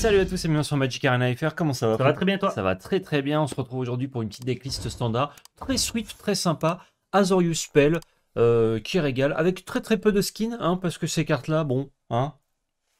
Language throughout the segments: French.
Salut à tous et bienvenue sur Magic Arena FR, comment ça va Ça va très bien toi Ça va très très bien, on se retrouve aujourd'hui pour une petite decklist standard, très swift, très sympa, Azorius Spell, euh, qui régale, avec très très peu de skins, hein, parce que ces cartes-là, bon, hein,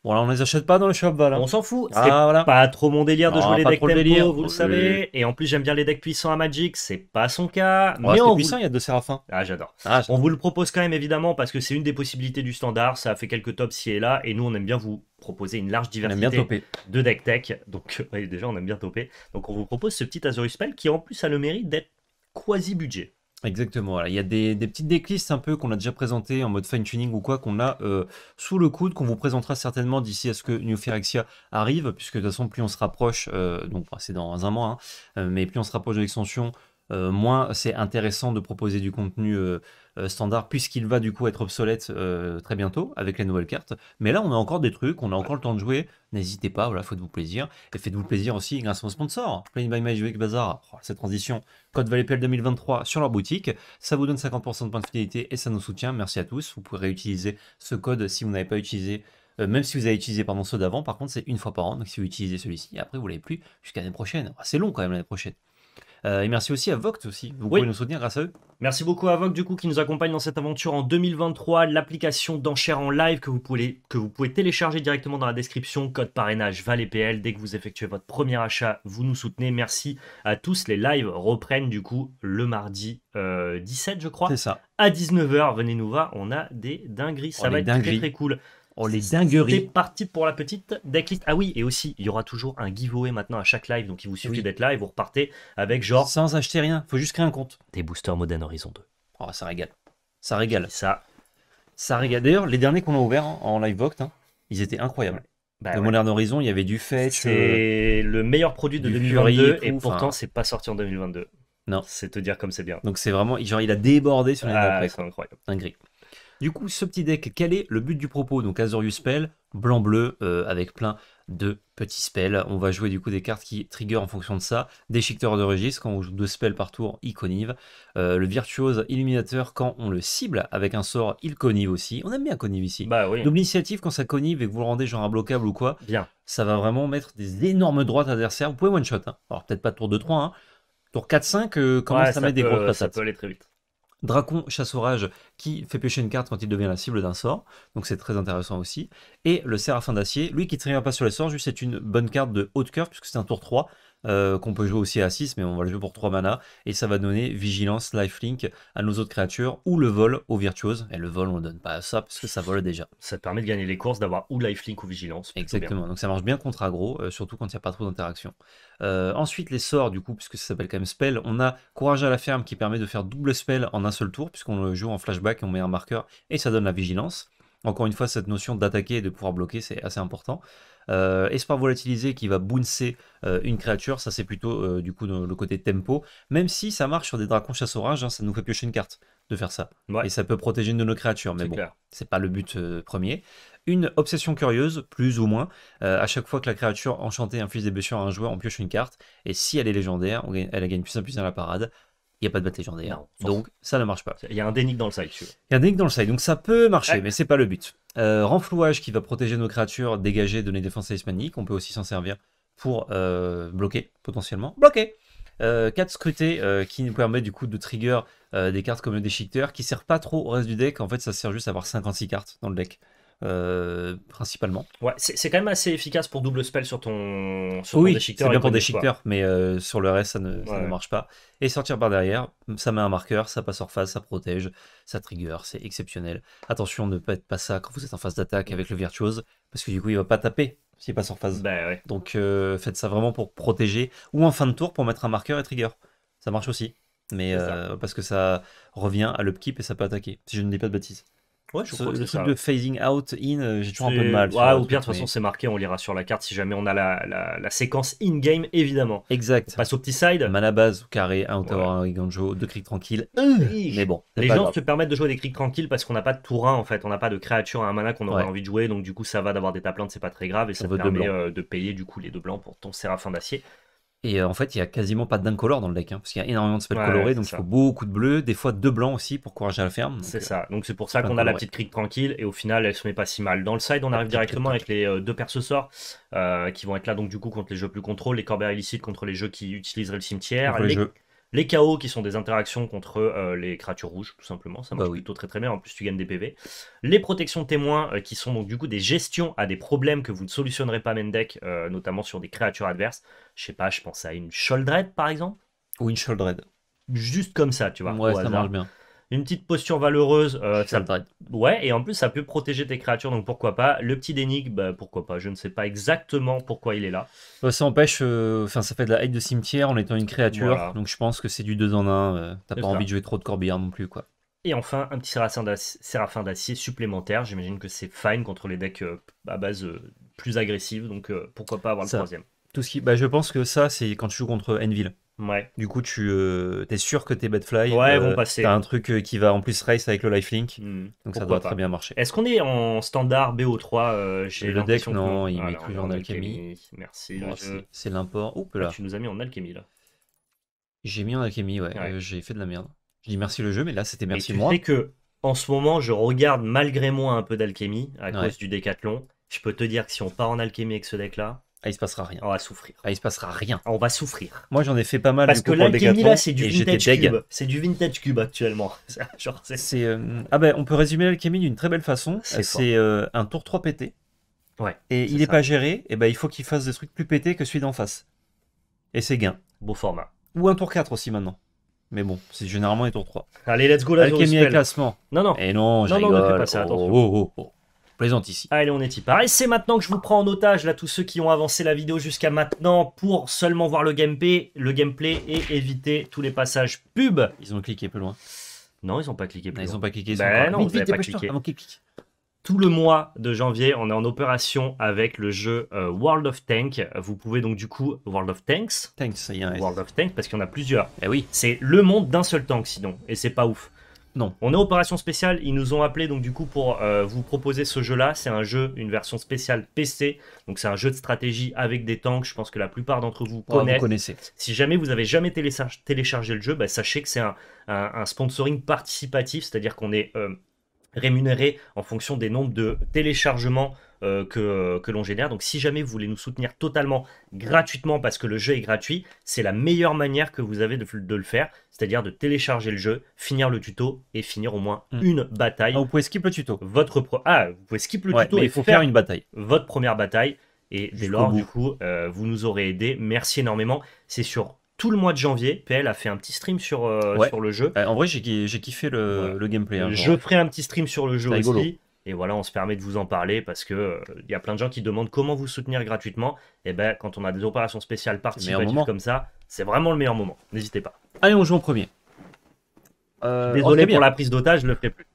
Bon, alors on les achète pas dans le shop, voilà. On s'en fout. Ah, c'est pas trop mon délire de ah, jouer les decks tempo, vous le savez. Et en plus, j'aime bien les decks puissants à Magic. C'est pas son cas. mais en puissant, il y a deux séraphins. Ah, ah, j'adore. on vous le propose quand même, évidemment, parce que c'est une des possibilités du standard. Ça a fait quelques tops ci est là. Et nous, on aime bien vous proposer une large diversité de deck tech. Donc, déjà, on aime bien topper. Donc, on vous propose ce petit Azurus Spell qui, en plus, a le mérite d'être quasi budget. Exactement. Voilà. Il y a des, petites déclistes un peu qu'on a déjà présentées en mode fine-tuning ou quoi, qu'on a euh, sous le coude, qu'on vous présentera certainement d'ici à ce que New Phyrexia arrive, puisque de toute façon, plus on se rapproche, euh, donc bah, c'est dans un mois, hein, euh, mais plus on se rapproche de l'extension, euh, moins c'est intéressant de proposer du contenu euh, euh, standard puisqu'il va du coup être obsolète très bientôt avec la nouvelle carte, Mais là, on a encore des trucs, on a encore le temps de jouer. N'hésitez pas, voilà, faites-vous plaisir. Et faites-vous plaisir aussi grâce à mon sponsor, Play by Magic Bazaar, oh, cette transition, code ValetPL 2023 sur leur boutique. Ça vous donne 50% de points de fidélité et ça nous soutient. Merci à tous. Vous pourrez réutiliser ce code si vous n'avez pas utilisé même si vous avez utilisé pendant ceux d'avant, par contre, c'est une fois par an. Donc, si vous utilisez celui-ci, après, vous l'avez plus jusqu'à l'année prochaine. Ah, c'est long quand même l'année prochaine. Euh, et merci aussi à Vox aussi. Vous pouvez nous soutenir grâce à eux. Merci beaucoup à Voct du coup qui nous accompagne dans cette aventure en 2023. L'application d'enchères en live que vous, pouvez, que vous pouvez télécharger directement dans la description. Code parrainage ValetPL. Dès que vous effectuez votre premier achat, vous nous soutenez. Merci à tous. Les lives reprennent du coup le mardi 17 euh, je crois. C'est ça. À 19h, venez nous voir. On a des dingueries. Ça va être très très cool les dingueries. C'est parti pour la petite decklist. Ah oui, et aussi, il y aura toujours un giveaway maintenant à chaque live. Donc il vous suffit d'être là et vous repartez avec genre. Sans acheter rien, faut juste créer un compte. Des boosters Modern Horizon 2. Oh, ça régale. Ça régale. Ça. Ça régale. D'ailleurs, les derniers qu'on a ouverts en live box, hein, ils étaient incroyables. Bah le Modern Horizon, il y avait du fait. C'est euh, le meilleur produit de 2022 et, et, pourtant, hein. c'est pas sorti en 2022. Non. C'est te dire comme c'est bien. Donc c'est vraiment, genre, il a débordé sur les ah, C'est incroyable. Un gris. Du coup, ce petit deck, quel est le but du propos Donc Azorius Spell, blanc-bleu, euh, avec plein de petits spells. On va jouer du coup des cartes qui trigger en fonction de ça. Déchiqueteur de registre, quand on joue deux spells par tour, il connive. Euh, le virtuose illuminateur, quand on le cible avec un sort, il connive aussi. On aime bien connive ici. Bah oui. quand ça connive et que vous le rendez genre imbloquable ou quoi, bien. ça va vraiment mettre des énormes droites adversaires. Vous pouvez one-shot. Hein. Alors peut-être pas tour 2-3, hein. tour 4-5, euh, comment ça met des grosses Ça peut aller très vite. Dracon, chasse orage, qui fait pêcher une carte quand il devient la cible d'un sort, donc c'est très intéressant aussi. Et le Séraphin d'acier, lui qui ne pas sur les sorts, juste c'est une bonne carte de haute de cœur, puisque c'est un tour 3, euh, qu'on peut jouer aussi à 6, mais on va le jouer pour 3 mana, et ça va donner Vigilance, Lifelink à nos autres créatures, ou le vol aux virtuoses, et le vol on ne donne pas à ça, parce que ça vole déjà. Ça permet de gagner les courses, d'avoir ou Lifelink ou Vigilance. Exactement, donc ça marche bien contre aggro, euh, surtout quand il n'y a pas trop d'interactions. Euh, ensuite, les sorts, du coup, puisque ça s'appelle quand même Spell, on a Courage à la ferme qui permet de faire double Spell en un seul tour, puisqu'on le joue en flashback, et on met un marqueur, et ça donne la Vigilance. Encore une fois, cette notion d'attaquer et de pouvoir bloquer, c'est assez important. Euh, espoir volatilisé qui va bouncer euh, une créature, ça c'est plutôt euh, du coup le côté tempo, même si ça marche sur des dragons chasse orage, hein, ça nous fait piocher une carte de faire ça. Et ça peut protéger une de nos créatures, mais bon, c'est pas le but premier. Une obsession curieuse, plus ou moins, à chaque fois que la créature enchantée inflige des blessures à un joueur, on pioche une carte, et si elle est légendaire, elle gagne plus en plus dans la parade, il n'y a pas de bataille légendaire. donc ça ne marche pas. Il y a un dénique dans le side. Il y a un dénique dans le side. Donc ça peut marcher, mais mais c'est pas le but. Euh, renflouage qui va protéger nos créatures, dégager, donner défense hispaniques On peut aussi s'en servir pour euh, bloquer, potentiellement. Bloquer 4 euh, scrutés qui nous permet du coup de trigger des cartes comme le déchiqueteur qui ne servent pas trop au reste du deck. En fait, ça sert juste à avoir 56 cartes dans le deck. Euh, principalement. Ouais, c'est quand même assez efficace pour double spell sur ton, sur oui, c'est bien pour déchiqueteur, mais euh, sur le reste, ça, ne, marche pas. Et sortir par derrière, ça met un marqueur, ça passe en phase, ça protège, ça trigger, c'est exceptionnel. Attention, ne être pas ça quand vous êtes en phase d'attaque avec le virtuose, parce que du coup, il va pas taper s'il passe en phase. Ben ouais. Donc euh, faites ça vraiment pour protéger, ou en fin de tour pour mettre un marqueur et trigger. Ça marche aussi mais parce que ça revient à l'upkeep et ça peut attaquer, si je ne dis pas de bêtises. Ouais, je le truc de phasing out, in, euh, j'ai toujours un peu de mal. Ouais, ou pire de toute façon, c'est marqué, on lira sur la carte si jamais on a la, séquence in-game, évidemment. Exact. On passe au petit side. Mana base, carré, un ou ouais. un deux clics tranquilles. Euh, mais bon. Les gens se permettent de jouer des clics tranquilles parce qu'on n'a pas de 1 en fait. On n'a pas de créature à un mana qu'on aurait envie de jouer. Donc, du coup, ça va d'avoir des taplantes, c'est pas très grave. Et ça, te permet de, euh, de payer, du coup, les deux blancs pour ton séraphin d'acier. Et euh, en fait, il y a quasiment pas d'incolore dans le deck, hein, parce qu'il y a énormément de spells colorés, donc il faut beaucoup de bleu, des fois deux blancs aussi pour courager la ferme. C'est euh, ça, donc c'est pour ça qu'on a la petite crique tranquille, et au final, elle se met pas si mal. Dans le side, on arrive directement avec les euh, deux perces sort qui vont être là donc du coup contre les jeux plus contrôles, les corbeilles illicites contre les jeux qui utiliseraient le cimetière. les, jeux. Les chaos qui sont des interactions contre euh, les créatures rouges, tout simplement. Ça bah marche plutôt très très bien. En plus, tu gagnes des PV. Les protections témoins euh, qui sont donc du coup des gestions à des problèmes que vous ne solutionnerez pas Mendek, euh, notamment sur des créatures adverses. Je sais pas, je pense à une Sholdred par exemple. Ou une Sholdred. Juste comme ça, tu vois. Ouais, ça marche bien une petite posture valeureuse. Euh, ça, ouais, et en plus, ça peut protéger tes créatures, donc pourquoi pas. Le petit d'énigme, bah, pourquoi pas. Je ne sais pas exactement pourquoi il est là. Euh, ça empêche, euh, enfin, ça fait de la haine de cimetière en étant une créature, donc je pense que c'est du 2 en 1. T'as pas envie de jouer trop de corbillard non plus, quoi. Et enfin, un petit séraphin d'acier supplémentaire. J'imagine que c'est fine contre les decks à base plus agressive, donc pourquoi pas avoir le troisième. Tout ce qui... bah, je pense que ça, c'est quand tu joues contre Enville. Du coup, tu euh, es sûr que tes bedfly, vont euh, passer. T'as un truc euh, qui va en plus race avec le lifelink. Hmm, Donc ça doit très bien marcher. Est-ce qu'on est en standard BO3 chez Le deck, non, il ah, met toujours en alchimie. Merci. Ah, c'est l'import. Ah, là. tu nous as mis en alchimie là. J'ai mis en alchimie, ouais. j'ai fait de la merde. Je dis merci le jeu, mais là c'était merci moi. tu moi. Sais que en ce moment, je regarde malgré moi un peu d'alchimie à cause du décathlon. Je peux te dire que si on part en alchimie avec ce deck là. Ah, il se passera rien. On va souffrir. Ah, il se passera rien. On va souffrir. Moi, j'en ai fait pas mal. Parce que l'Alchemy, là, c'est du vintage cube. C'est du vintage cube actuellement. Euh, ah ben, on peut résumer l'Alchemy d'une très belle façon. C'est euh, un tour 3 pété. Ouais. Et il n'est pas géré. Et eh ben, il faut qu'il fasse des trucs plus pétés que celui d'en face. Et c'est gain. Beau format. Ou un tour 4 aussi maintenant. Mais bon, c'est généralement les tours 3. Allez, let's go la à classement. Non, non. Et eh non, je pas ici. Allez, on est y pareil. C'est maintenant que je vous prends en otage, là, tous ceux qui ont avancé la vidéo jusqu'à maintenant pour seulement voir le gameplay, le gameplay et éviter tous les passages pub. Ils ont cliqué plus loin. Non, ils n'ont pas cliqué plus loin. Ils n'ont pas cliqué. ben non, ils vite, pas cliqué. tout le mois de janvier, on est en opération avec le jeu euh, World of Tanks. Vous pouvez donc du coup World of Tanks, Tanks World of Tanks parce qu'il y en a plusieurs. et eh oui, c'est le monde d'un seul tank sinon, et c'est pas ouf. Non. On est opération spéciale, ils nous ont appelé donc du coup pour euh, vous proposer ce jeu-là. C'est un jeu, une version spéciale PC. Donc c'est un jeu de stratégie avec des tanks. Je pense que la plupart d'entre vous, connaissent. Si jamais vous avez jamais téléchargé, le jeu, bah, sachez que c'est un, sponsoring participatif, c'est-à-dire qu'on est, euh, rémunéré en fonction des nombres de téléchargements euh, euh, que, l'on génère. Donc si jamais vous voulez nous soutenir totalement gratuitement parce que le jeu est gratuit, c'est la meilleure manière que vous avez de, le faire, c'est-à-dire de télécharger le jeu, finir le tuto et finir au moins hmm. une bataille. Ah, vous pouvez skip le tuto. Votre pro... Ah, vous pouvez skip le tuto et il faut faire, une bataille. Votre première bataille. Et dès lors, du coup, euh, vous nous aurez aidé. Merci énormément. C'est sur tout le mois de janvier. PL a fait un petit stream sur, sur le jeu. en vrai, j'ai kiffé le, le gameplay. Hein, je ferai un petit stream sur le jeu aussi. Et voilà, on se permet de vous en parler parce que il euh, y a plein de gens qui demandent comment vous soutenir gratuitement. Et eh ben, quand on a des opérations spéciales participatives comme ça, c'est vraiment le meilleur moment. N'hésitez pas. Allez, on joue en premier. Euh, désolé pour la prise d'otage, je le ferai plus.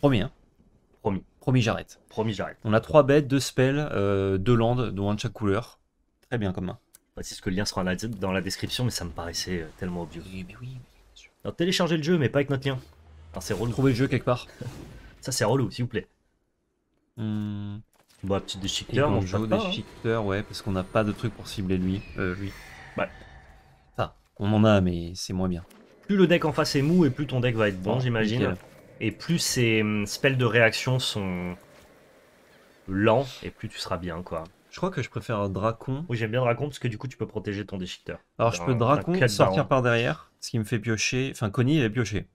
premier hein. Promis. Promis, j'arrête. Promis, j'arrête. On a trois bêtes, deux spells, euh, deux landes, dont un de chaque couleur. Très bien comme main. Bah, c'est ce que le lien sera dans la description, mais ça me paraissait euh, tellement obvious. Oui, téléchargez le jeu, mais pas avec notre lien. Enfin, c'est relou. Trouvez le jeu quelque part. Ça, c'est relou, s'il vous plaît. Mmh. Bon, petit déchiqueteur, on joue hein. déchiqueteur, ouais, parce qu'on n'a pas de truc pour cibler lui. Euh, on en a, mais c'est moins bien. Plus le deck en face est mou et plus ton deck va être bon, oh, j'imagine. Et plus ses hum, spells de réaction sont lents et plus tu seras bien, quoi. Je crois que je préfère un Dracon. Oui, j'aime bien Dracon parce que du coup, tu peux protéger ton déchiqueteur. Alors, je peux Dracon sortir par derrière, ce qui me fait piocher. Enfin, Connie, il est pioché.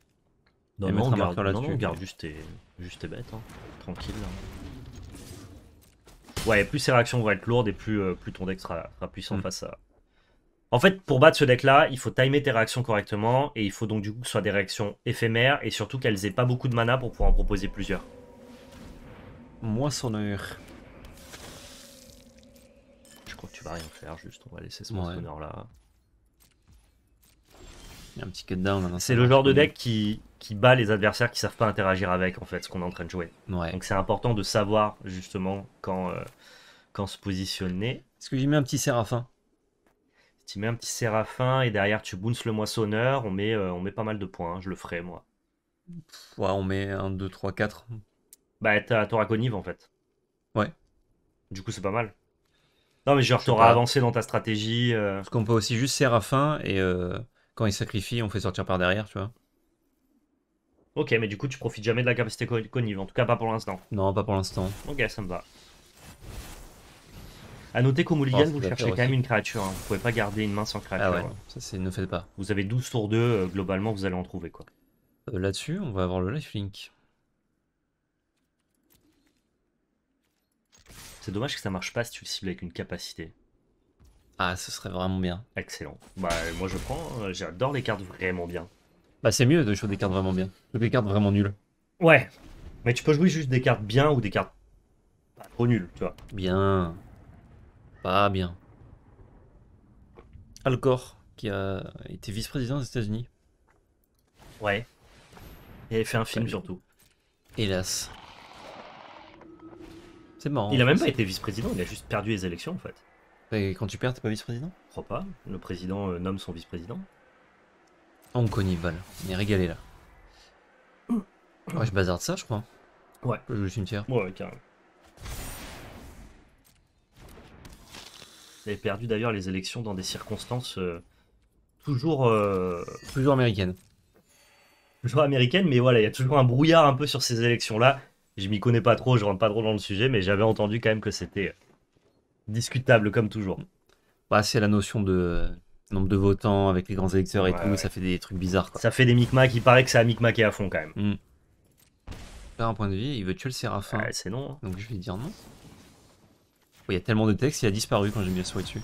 Non, on garde, non, on garde juste tes, Juste bête, hein. tranquille. Hein. Ouais, plus ces réactions vont être lourdes et plus, euh, plus ton deck sera, puissant hmm. face à... En fait, pour battre ce deck-là, il faut timer tes réactions correctement, et il faut donc du coup que ce soit des réactions éphémères, et surtout qu'elles aient pas beaucoup de mana pour pouvoir en proposer plusieurs. Moi, Je crois que tu vas rien faire, juste on va laisser ce ouais. là petit C'est le genre de deck qui, bat les adversaires qui savent pas interagir avec en fait ce qu'on est en train de jouer. Donc c'est important de savoir justement quand, euh, quand se positionner. Est-ce que j'y mets un petit séraphin Tu mets un petit séraphin et derrière tu boons le moissonneur, on met, euh, on met pas mal de points, hein, je le ferai moi. ouais, on met 1, 2, 3, 4. Bah t'auras connive en fait. Ouais. Du coup c'est pas mal. Non mais genre t'auras avancé dans ta stratégie. Euh. Parce qu'on peut aussi juste séraphin et quand il sacrifie, on fait sortir par derrière, tu vois. Ok, mais du coup, tu profites jamais de la capacité connive, en tout cas pas pour l'instant. Non, pas pour l'instant. Ok, ça me va. A noter qu'au Mulligan, oh, vous cherchez quand même une créature. Hein. Vous pouvez pas garder une main sans créature. Ah ouais, hein. ça c'est ne faites pas. Vous avez 12 tours 2, globalement vous allez en trouver quoi. Euh, là-dessus, on va avoir le lifelink. C'est dommage que ça marche pas si tu le cibles avec une capacité. Ah, ce serait vraiment bien. Excellent. Bah, moi je prends, hein. j'adore les cartes vraiment bien. Bah, c'est mieux de jouer des cartes vraiment bien que des cartes vraiment nulles. Ouais, mais tu peux jouer juste des cartes bien ou des cartes pas trop nulles, tu vois. Bien. Pas bien. Al Gore, qui a été vice-président des États-Unis. Ouais. Il avait fait un film surtout. Hélas. C'est marrant. Il a même pas été vice-président, il a juste perdu les élections en fait. Et quand tu perds, t'es pas vice-président Je crois pas. Le président euh, nomme son vice-président. On on connivale. On est régalé là. Ouais, je bazarde ça, je crois. Ouais. Je joue le cimetière. Ouais, carrément. Vous perdu d'ailleurs les élections dans des circonstances euh, toujours. Euh, toujours américaines. Toujours américaines, mais voilà, il y a toujours un brouillard un peu sur ces élections-là. Je m'y connais pas trop, je rentre pas trop dans le sujet, mais j'avais entendu quand même que c'était discutable comme toujours. Bah, c'est la notion de euh, nombre de votants avec les grands électeurs et tout, ça fait des trucs bizarres. Ça fait des micmacs, il paraît que ça a micmaqué à fond quand même. Mm. un point de vie, il veut tuer le séraphin. c'est non. Hein. Donc je vais dire non. Il y a tellement de textes, il a disparu quand j'ai mis le dessus.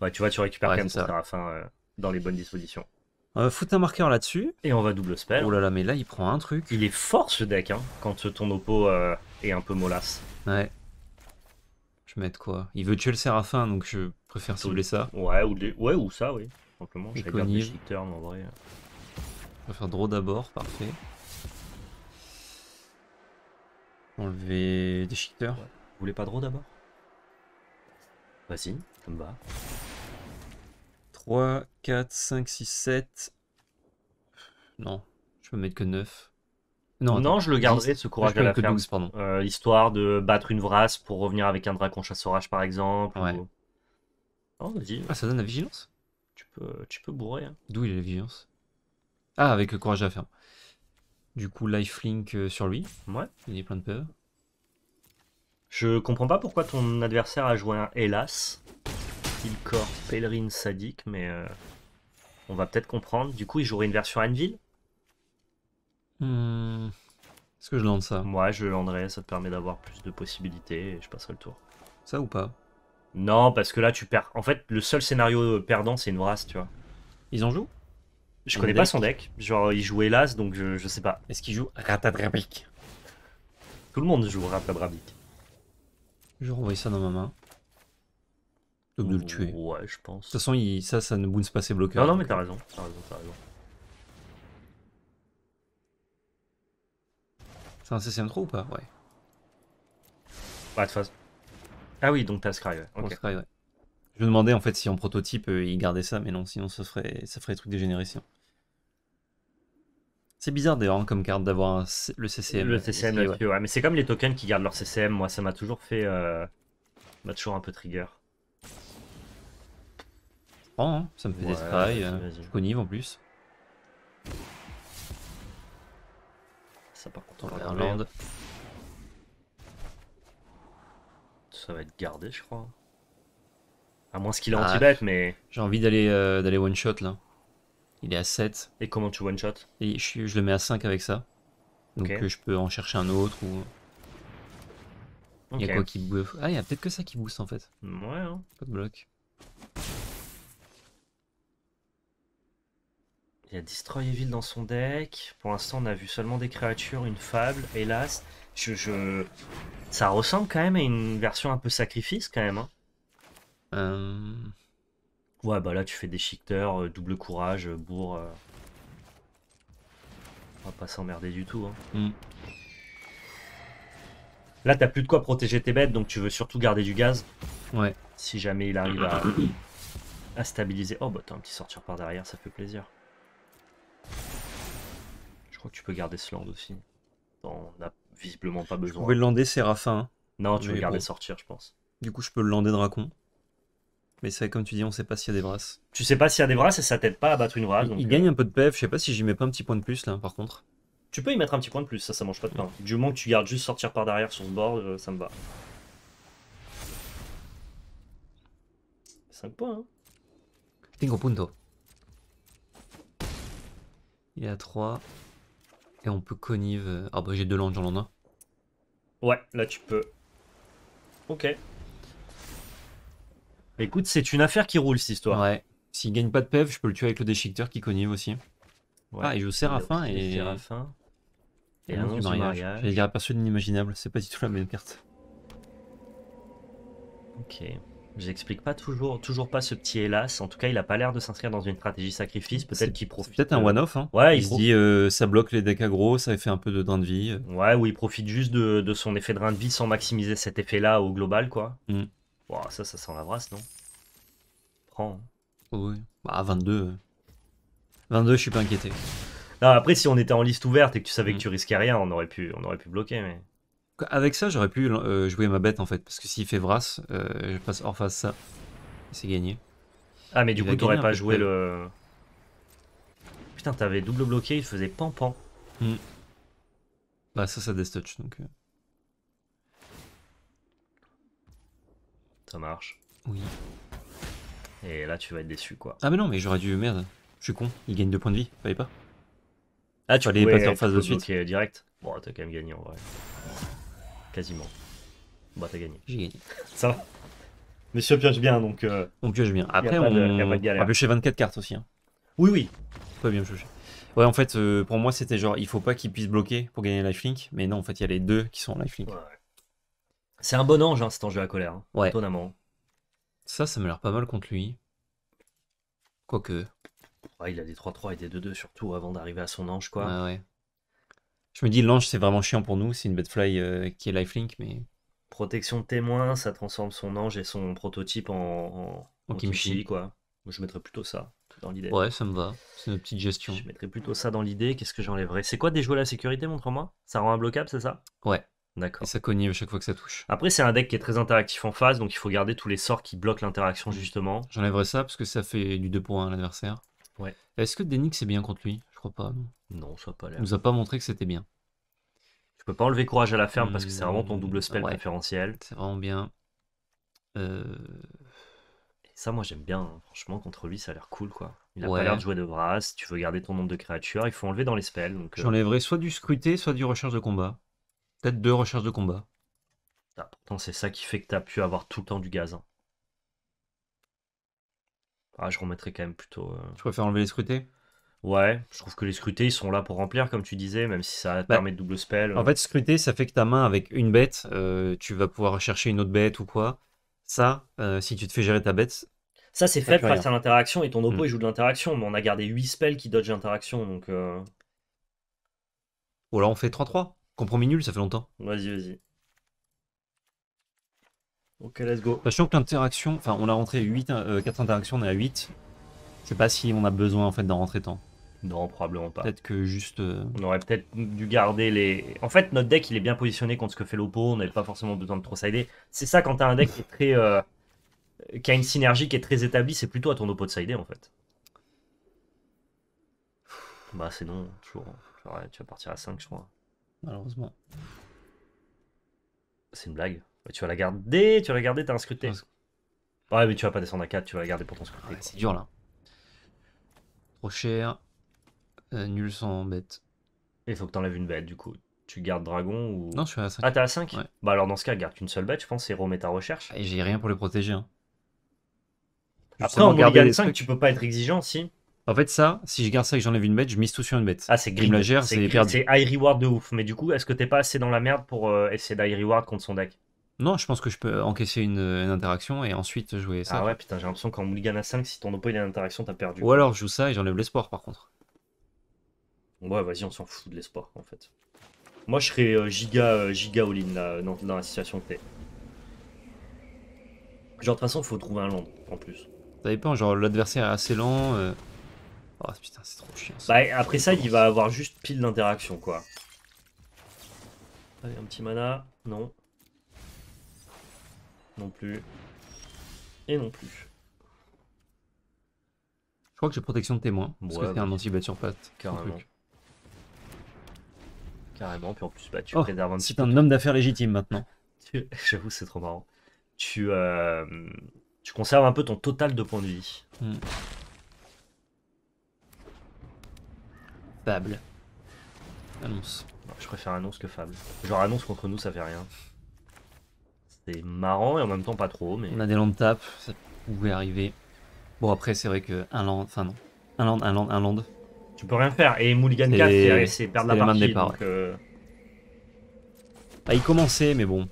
Ouais, tu vois, tu récupères quand même ton séraphin euh, dans les bonnes dispositions. Euh, un marqueur là-dessus. Et on va double spell. Oh là là, mais là, il prend un truc. Il est fort ce deck, hein, quand ton oppo euh, est un peu mollasse. Ouais. Je vais mettre quoi Il veut tuer le séraphin, donc je préfère cibler ça. Ouais, ou, ouais, ou ça, oui. Simplement, je regarde les mais en vrai. Je faire draw d'abord, parfait. Enlever des shifters. Vous voulez pas draw d'abord Vas-y, bah, ça me va. 3, 4, 5, 6, 7. Non, je peux mettre que 9. Non, je le garderai, ce courage à la ferme. Euh, histoire de battre une vrasse pour revenir avec un dragon chasse par exemple. Oh, ah, ça donne la vigilance Tu peux, tu peux bourrer. Hein. D'où il a la vigilance Ah, avec le courage à la ferme. Du coup, lifelink euh, sur lui. Ouais. Il est plein de peur. Je comprends pas pourquoi ton adversaire a joué un hélas. court pèlerine sadique, mais euh, on va peut-être comprendre. Du coup, il jouerait une version Anvil Hmm. Est-ce que je lance ça Moi, je landerai, ça te permet d'avoir plus de possibilités et je passerai le tour. Ça ou pas Non, parce que là, tu perds. En fait, le seul scénario perdant, c'est une race tu vois. Ils en jouent Je connais pas son deck. Genre, il joue Hélas donc je, sais pas. Est-ce qu'il joue Ratadrabic Tout le monde joue Ratadrabic. Je renvoie ça dans ma main. Donc de le tuer. Ouais, je pense. De toute façon, ça, ça ne bouge pas ses bloqueurs. Non, non, mais t'as raison, t'as raison, t'as raison. C'est un CCM trou ou pas Ouais. de Ah oui, donc t'as Scry, ouais. Scry, ouais. Je me demandais en fait si en prototype euh, il gardait ça, mais non, sinon ça ferait, ça ferait des trucs dégénérés. C'est bizarre d'ailleurs hein, comme carte d'avoir le CCM. Le CCM, Mais c'est comme les tokens qui gardent leur CCM, moi ça m'a toujours fait. Euh, m'a toujours un peu trigger. Je hein. ça me fait des scry, euh, je connive en plus. Ça par contre, en va Ça va être gardé, je crois. À moins qu'il est ah, anti mais. J'ai envie d'aller euh, d'aller one-shot là. Il est à 7. Et comment tu one-shot Et je, je, le mets à 5 avec ça. Donc euh, je peux en chercher un autre ou. Il y a quoi qui bouffe Ah, il y peut-être que ça qui booste en fait. Ouais, hein. Pas de bloc. Il y a Destroy Evil dans son deck. Pour l'instant, on a vu seulement des créatures, une fable, hélas. Je, Ça ressemble quand même à une version un peu sacrifice, quand même. Hein. Euh. Ouais, bah là, tu fais des chicteurs, euh, double courage, euh, bourre. On va pas s'emmerder du tout. Hein. Mm. Là, t'as plus de quoi protéger tes bêtes, donc tu veux surtout garder du gaz. Ouais. Si jamais il arrive à, à stabiliser. Oh, bah t'as un petit sortir par derrière, ça fait plaisir. Je crois que tu peux garder ce land aussi. On n'a visiblement pas besoin. Je pouvais le lander Séraphin. Hein. Non, tu peux garder sortir, je pense. Du coup, je peux le lander Dracon. Mais c'est comme tu dis, on sait pas s'il y a des brasses. Tu sais pas s'il y a des brasses et ça t'aide pas à battre une brasse. Il, euh, gagne un peu de PF, je sais pas si j'y mets pas un petit point de plus là par contre. Tu peux y mettre un petit point de plus, ça ça mange pas de pain. Du moment que tu gardes juste sortir par derrière sur ce board, euh, ça me va. 5 points. Hein. punto. Il y a 3. Et on peut connive. Euh, ah bah j'ai deux landes, j'en ai Ouais, là tu peux. Ok. Écoute, c'est une affaire qui roule cette histoire. Ouais. S'il gagne pas de PEV, je peux le tuer avec le déchiqueteur qui connive aussi. Ouais. Ah, et je Séraphin et. Et, et du mariage. de c'est pas du tout la même carte. Ok. J'explique pas toujours, toujours pas ce petit hélas. En tout cas, il a pas l'air de s'inscrire dans une stratégie sacrifice. Peut-être qu'il profite. Peut-être un one-off. Hein. Ouais, il, se dit euh, ça bloque les decks agro, ça fait un peu de drain de vie. Ouais, ou il profite juste de, son effet drain de vie sans maximiser cet effet-là au global, quoi. Mm. ça, ça sent la brasse, non Prends. Oh bah, 22. 22, euh. je suis pas inquiété. Non, après, si on était en liste ouverte et que tu savais que mm. tu risquais rien, on aurait pu, on aurait pu bloquer, mais. Avec ça, j'aurais pu euh, jouer ma bête en fait, parce que s'il fait Vras, euh, je passe en face ça. C'est gagné. Ah, mais du coup coup, t'aurais pas joué le. Putain, t'avais double bloqué, il faisait pan-pan. Hmm. Bah, ça, ça destouch donc. Euh. Ça marche. Oui. Et là, tu vas être déçu, quoi. Ah, mais non, mais j'aurais dû. Merde, je suis con, il gagne deux points de vie, fallait pas. Ah, tu allais passer en face de suite. direct. Bon, t'as quand même gagné en vrai. Quasiment. Bon, bah, t'as gagné. J'ai gagné. Ça va. Monsieur pioche bien, donc. Euh, on pioche bien. Après, on a pioché 24 cartes aussi. Hein. Oui, oui. Pas bien pioché. Ouais, en fait, euh, pour moi, c'était genre, il faut pas qu'il puisse bloquer pour gagner lifelink. Mais non, en fait, il y a les deux qui sont en lifelink. C'est un bon ange, hein, cet enjeu à colère. Hein. ouais. Étonnamment. Ça, ça me l'air pas mal contre lui. Quoique. Ouais, il a des 3-3 et des 2-2 surtout avant d'arriver à son ange, quoi. Ouais, ouais. Je me dis, l'ange, c'est vraiment chiant pour nous. C'est une Bedfly euh, qui est lifelink, mais. Protection de témoin, ça transforme son ange et son prototype en, kimchi. quoi. je mettrais plutôt ça dans l'idée. Ouais, ça me va. C'est une petite gestion. Je mettrais plutôt ça dans l'idée. Qu'est-ce que j'enlèverais C'est quoi des déjouer la sécurité, montre-moi Ça rend imbloquable, c'est ça Ouais. D'accord. Et ça cogne à chaque fois que ça touche. Après, c'est un deck qui est très interactif en phase, donc il faut garder tous les sorts qui bloquent l'interaction, mm. justement. J'enlèverais ça parce que ça fait du 2 pour 1 à l'adversaire. Ouais. Est-ce que Denix est bien contre lui pas, non. ça pas l'air. nous a pas montré que c'était bien. Je peux pas enlever courage à la ferme parce que c'est vraiment ton hmm, double spell préférentiel. C'est vraiment bien. Euh, ça, moi, j'aime bien. Hein. Franchement, contre lui, ça a l'air cool, quoi. Il a pas l'air de jouer de bras. tu veux garder ton nombre de créatures, il faut enlever dans les spells. Donc, euh. J'enlèverai soit du scruté, soit du recherche de combat. Peut-être deux recherches de combat. Ah, pourtant, c'est ça qui fait que tu as pu avoir tout le temps du gaz. Hein. Ah, je remettrais quand même plutôt. je euh, Tu préfères enlever les scrutés Ouais, je trouve que les scrutés, ils sont là pour remplir, comme tu disais, même si ça bah, permet de double spell. En euh. fait, scruter, ça fait que ta main, avec une bête, euh, tu vas pouvoir chercher une autre bête ou quoi. Ça, euh, si tu te fais gérer ta bête. Ça, c'est fait face à l'interaction, et ton oppo, mm. il joue de l'interaction, mais on a gardé 8 spells qui dodge l'interaction, donc... Oh là on fait 3-3. Compromis nul, ça fait longtemps. Vas-y, vas-y. Ok, let's go. Sachant que l'interaction, enfin, on a rentré 8, 4 interactions, on est à 8. Je sais pas si on a besoin en fait d'en rentrer tant. Non, probablement pas. Peut-être que juste. Euh, on aurait peut-être dû garder les. En fait, notre deck, il est bien positionné contre ce que fait l'oppo. On n'avait pas forcément besoin de trop sider. C'est ça quand t'as un deck qui est très. Euh, qui a une synergie qui est très établie, c'est plutôt à ton oppo de sider en fait. Bah, c'est non, toujours. tu vas partir à 5, je crois. Malheureusement. C'est une blague. Bah, tu vas la garder, tu vas la garder, t'as un scruté. Ouais, mais tu vas pas descendre à 4, tu vas la garder pour ton scruté. c'est dur là. Trop cher. Euh, nul sans bête. Il faut que t'enlèves une bête, du coup. Tu gardes dragon ou. Non, je suis à 5. Ah, t'es à 5 Bah alors, dans ce cas, garde une seule bête, je pense, et remets ta recherche. Et j'ai rien pour les protéger. Hein. Après, en garde 5, tu peux pas être exigeant, si. En fait, ça, si je garde ça et que j'enlève une bête, je mise tout sur une bête. Ah, c'est grim. c'est C'est high reward de ouf. Mais du coup, est-ce que t'es pas assez dans la merde pour euh, essayer d'high reward contre son deck non, je pense que je peux encaisser euh, une, interaction et ensuite jouer ça. Ah ouais, putain, j'ai l'impression qu'en Mulligan à 5, si ton oppo il a une interaction, t'as perdu. Ou alors je joue ça et j'enlève l'espoir par contre. Ouais, vas-y, on s'en fout de l'espoir, en fait. Moi, je serais euh, giga, euh, giga all-in dans, la situation que t'es. Genre, de toute façon, faut trouver un land, en plus. Ça dépend, genre, l'adversaire est assez lent. Euh. Oh putain, c'est trop chiant. Bah, après ça, il va avoir juste pile d'interaction, quoi. Allez, un petit mana. Non. Non plus. Et non plus. Je crois que j'ai protection de témoin. Parce que c'est un bah, anti-bête sur patte. Carrément. Carrément, puis en plus, bah, tu oh, préserves un petit C'est un homme d'affaires légitime maintenant. J'avoue, c'est trop marrant. Tu, euh, tu conserves un peu ton total de points de vie. Hmm. Fable. Annonce. Bah, je préfère annonce que fable. Genre annonce contre nous, ça fait rien. C'est marrant et en même temps pas trop. Mais... On a des landes tapes, ça pouvait arriver. Bon après c'est vrai que un land, enfin non, un land, un land, un land, tu peux rien faire. Et Mulligan 4, c'est perdre la partie. Départ, donc, euh, Ah, il commençait, mais bon.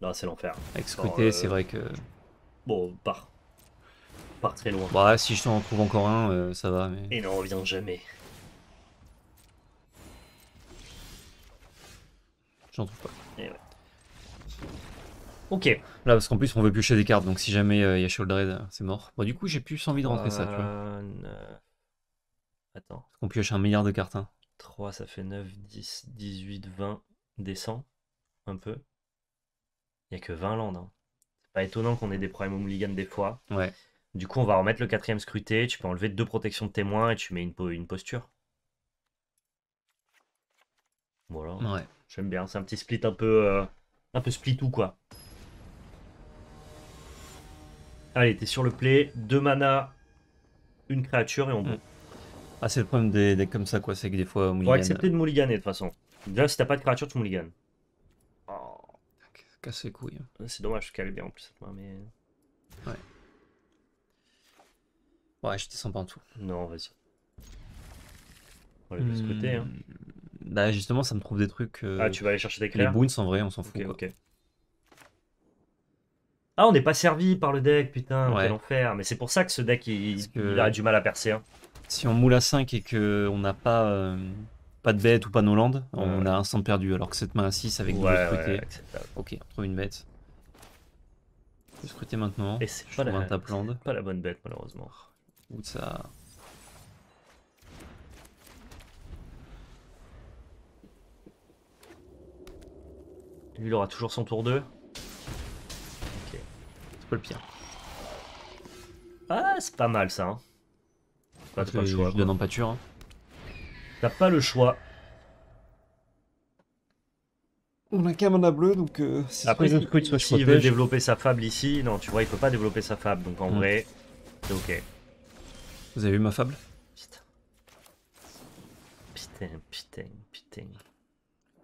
Là c'est l'enfer. Avec ce côté, euh, c'est vrai que. Bon, part. Part très loin. Bah, si je t'en trouve encore un, euh, ça va. Mais... Et n'en revient jamais. J'en trouve pas. Ok. Là, parce qu'en plus, on veut piocher des cartes, donc si jamais il y a Shouldered, c'est mort. Bon, bah, du coup, j'ai plus envie de rentrer ça, tu vois. Attends. pioche un milliard de cartes. 3, hein. ça fait 9, 10, 18, 20, Descend un peu. Il n'y a que 20 landes. Hein. C'est pas étonnant qu'on ait des problèmes au mulligan des fois. Ouais. Du coup, on va remettre le quatrième scruté. Tu peux enlever deux protections de témoins et tu mets une, une posture. Voilà. Ouais. J'aime bien. C'est un petit split un peu. Euh, un peu split ou quoi. Allez, t'es sur le play. 2 mana, une créature et on. Mm. Ah, c'est le problème des decks comme ça, quoi. C'est que des fois, On Faut accepter de mouliganer de toute façon. Déjà, si t'as pas de créature, tu mouliganes. Oh, casse les couilles. Hein. C'est dommage, qu'elle est bien en plus. Mais... Ouais. Ouais, je descends pas en tout. Non, vas-y. On va aller de ce côté, hein. Hmm. Bah, justement, ça me trouve des trucs... Euh, ah, tu vas aller chercher des créatures Les boons, en vrai, on s'en fout, Ok, ok. Ah, on n'est pas servi par le deck, putain, ouais. quel enfer. Mais c'est pour ça que ce deck, il a du mal à percer. Hein si on moule à 5 et qu'on n'a pas, euh, pas de bête ou pas nos landes, on a un stand perdu. Alors que cette main à 6 avec ouais, des Ok, on trouve une bête. Je vais scruter maintenant. Et c'est pas, la... bonne bête, malheureusement. Ou ça. Lui, il aura toujours son tour 2. Ok. C'est pas le pire. Ah, c'est pas mal ça. Hein pas le choix. donne en pâture. Hein. T'as pas le choix. On a qu'un mana bleu, donc. Euh, Après, s'il veut développer sa fable ici, non, tu vois, il peut pas développer sa fable, donc en hmm. vrai, c'est ok. Vous avez vu ma fable Putain. Putain, putain, putain.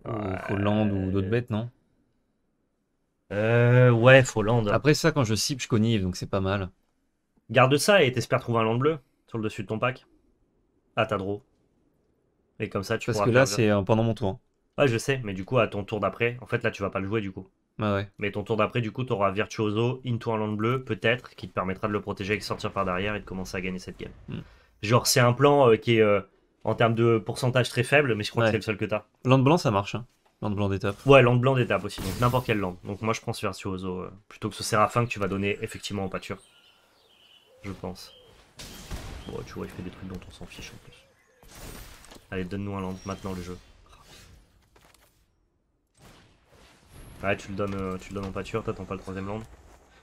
Ou Hollande ou d'autres bêtes, non Euh. Ouais, Hollande. Après ça, quand je cible, je connive, donc c'est pas mal. Garde ça et t'espères trouver un land bleu le dessus de ton pack à ah, ta draw. Et comme ça, tu Parce que là, c'est euh, pendant mon tour. Hein. Ouais, je sais, mais du coup, à ton tour d'après, en fait, là, tu vas pas le jouer du coup. Bah ouais. Mais ton tour d'après, du coup, tu auras Virtuoso into un land bleu, peut-être, qui te permettra de le protéger et de sortir par derrière et de commencer à gagner cette game. Hmm. Genre, c'est un plan euh, qui est euh, en termes de pourcentage très faible, mais je crois que c'est le seul que tu as. Land blanc, ça marche. Hein. blanc d'étape. Ouais, land blanc d'étape aussi, n'importe quelle land. Donc moi, je prends ce Virtuoso plutôt que ce Séraphin que tu vas donner effectivement en pâture. Je pense. Bon, vois il fait des trucs dont on s'en fiche en plus. Allez, donne-nous un land maintenant le jeu. Ah. Ouais, tu le donnes, euh, tu le en pâture, t'attends pas le troisième land.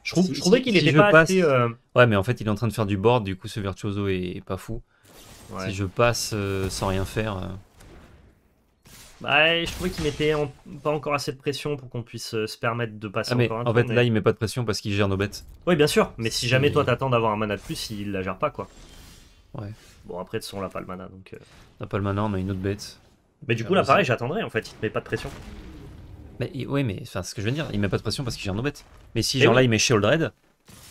Je, trouvais qu'il était pas assez, euh, Ouais, mais en fait, il est en train de faire du board, du coup, ce virtuoso est, pas fou. Si je passe euh, sans rien faire. Bah, je trouvais qu'il mettait pas encore assez de pression pour qu'on puisse se permettre de passer ah, encore un En fait, là, il met pas de pression parce qu'il gère nos bêtes. Oui, bien sûr, mais si jamais toi t'attends d'avoir un mana de plus, il la gère pas, quoi. Ouais. Bon, après, de son, on n'a pas le mana. Donc, euh. La On pas le mana, on a une autre bête. Mais du ah, coup, là, bah, pareil, j'attendrai en fait, il te met pas de pression. Mais oui, mais enfin, ce que je veux dire, il met pas de pression parce qu'il gère nos bêtes. Mais si, genre là, il met Shield Red.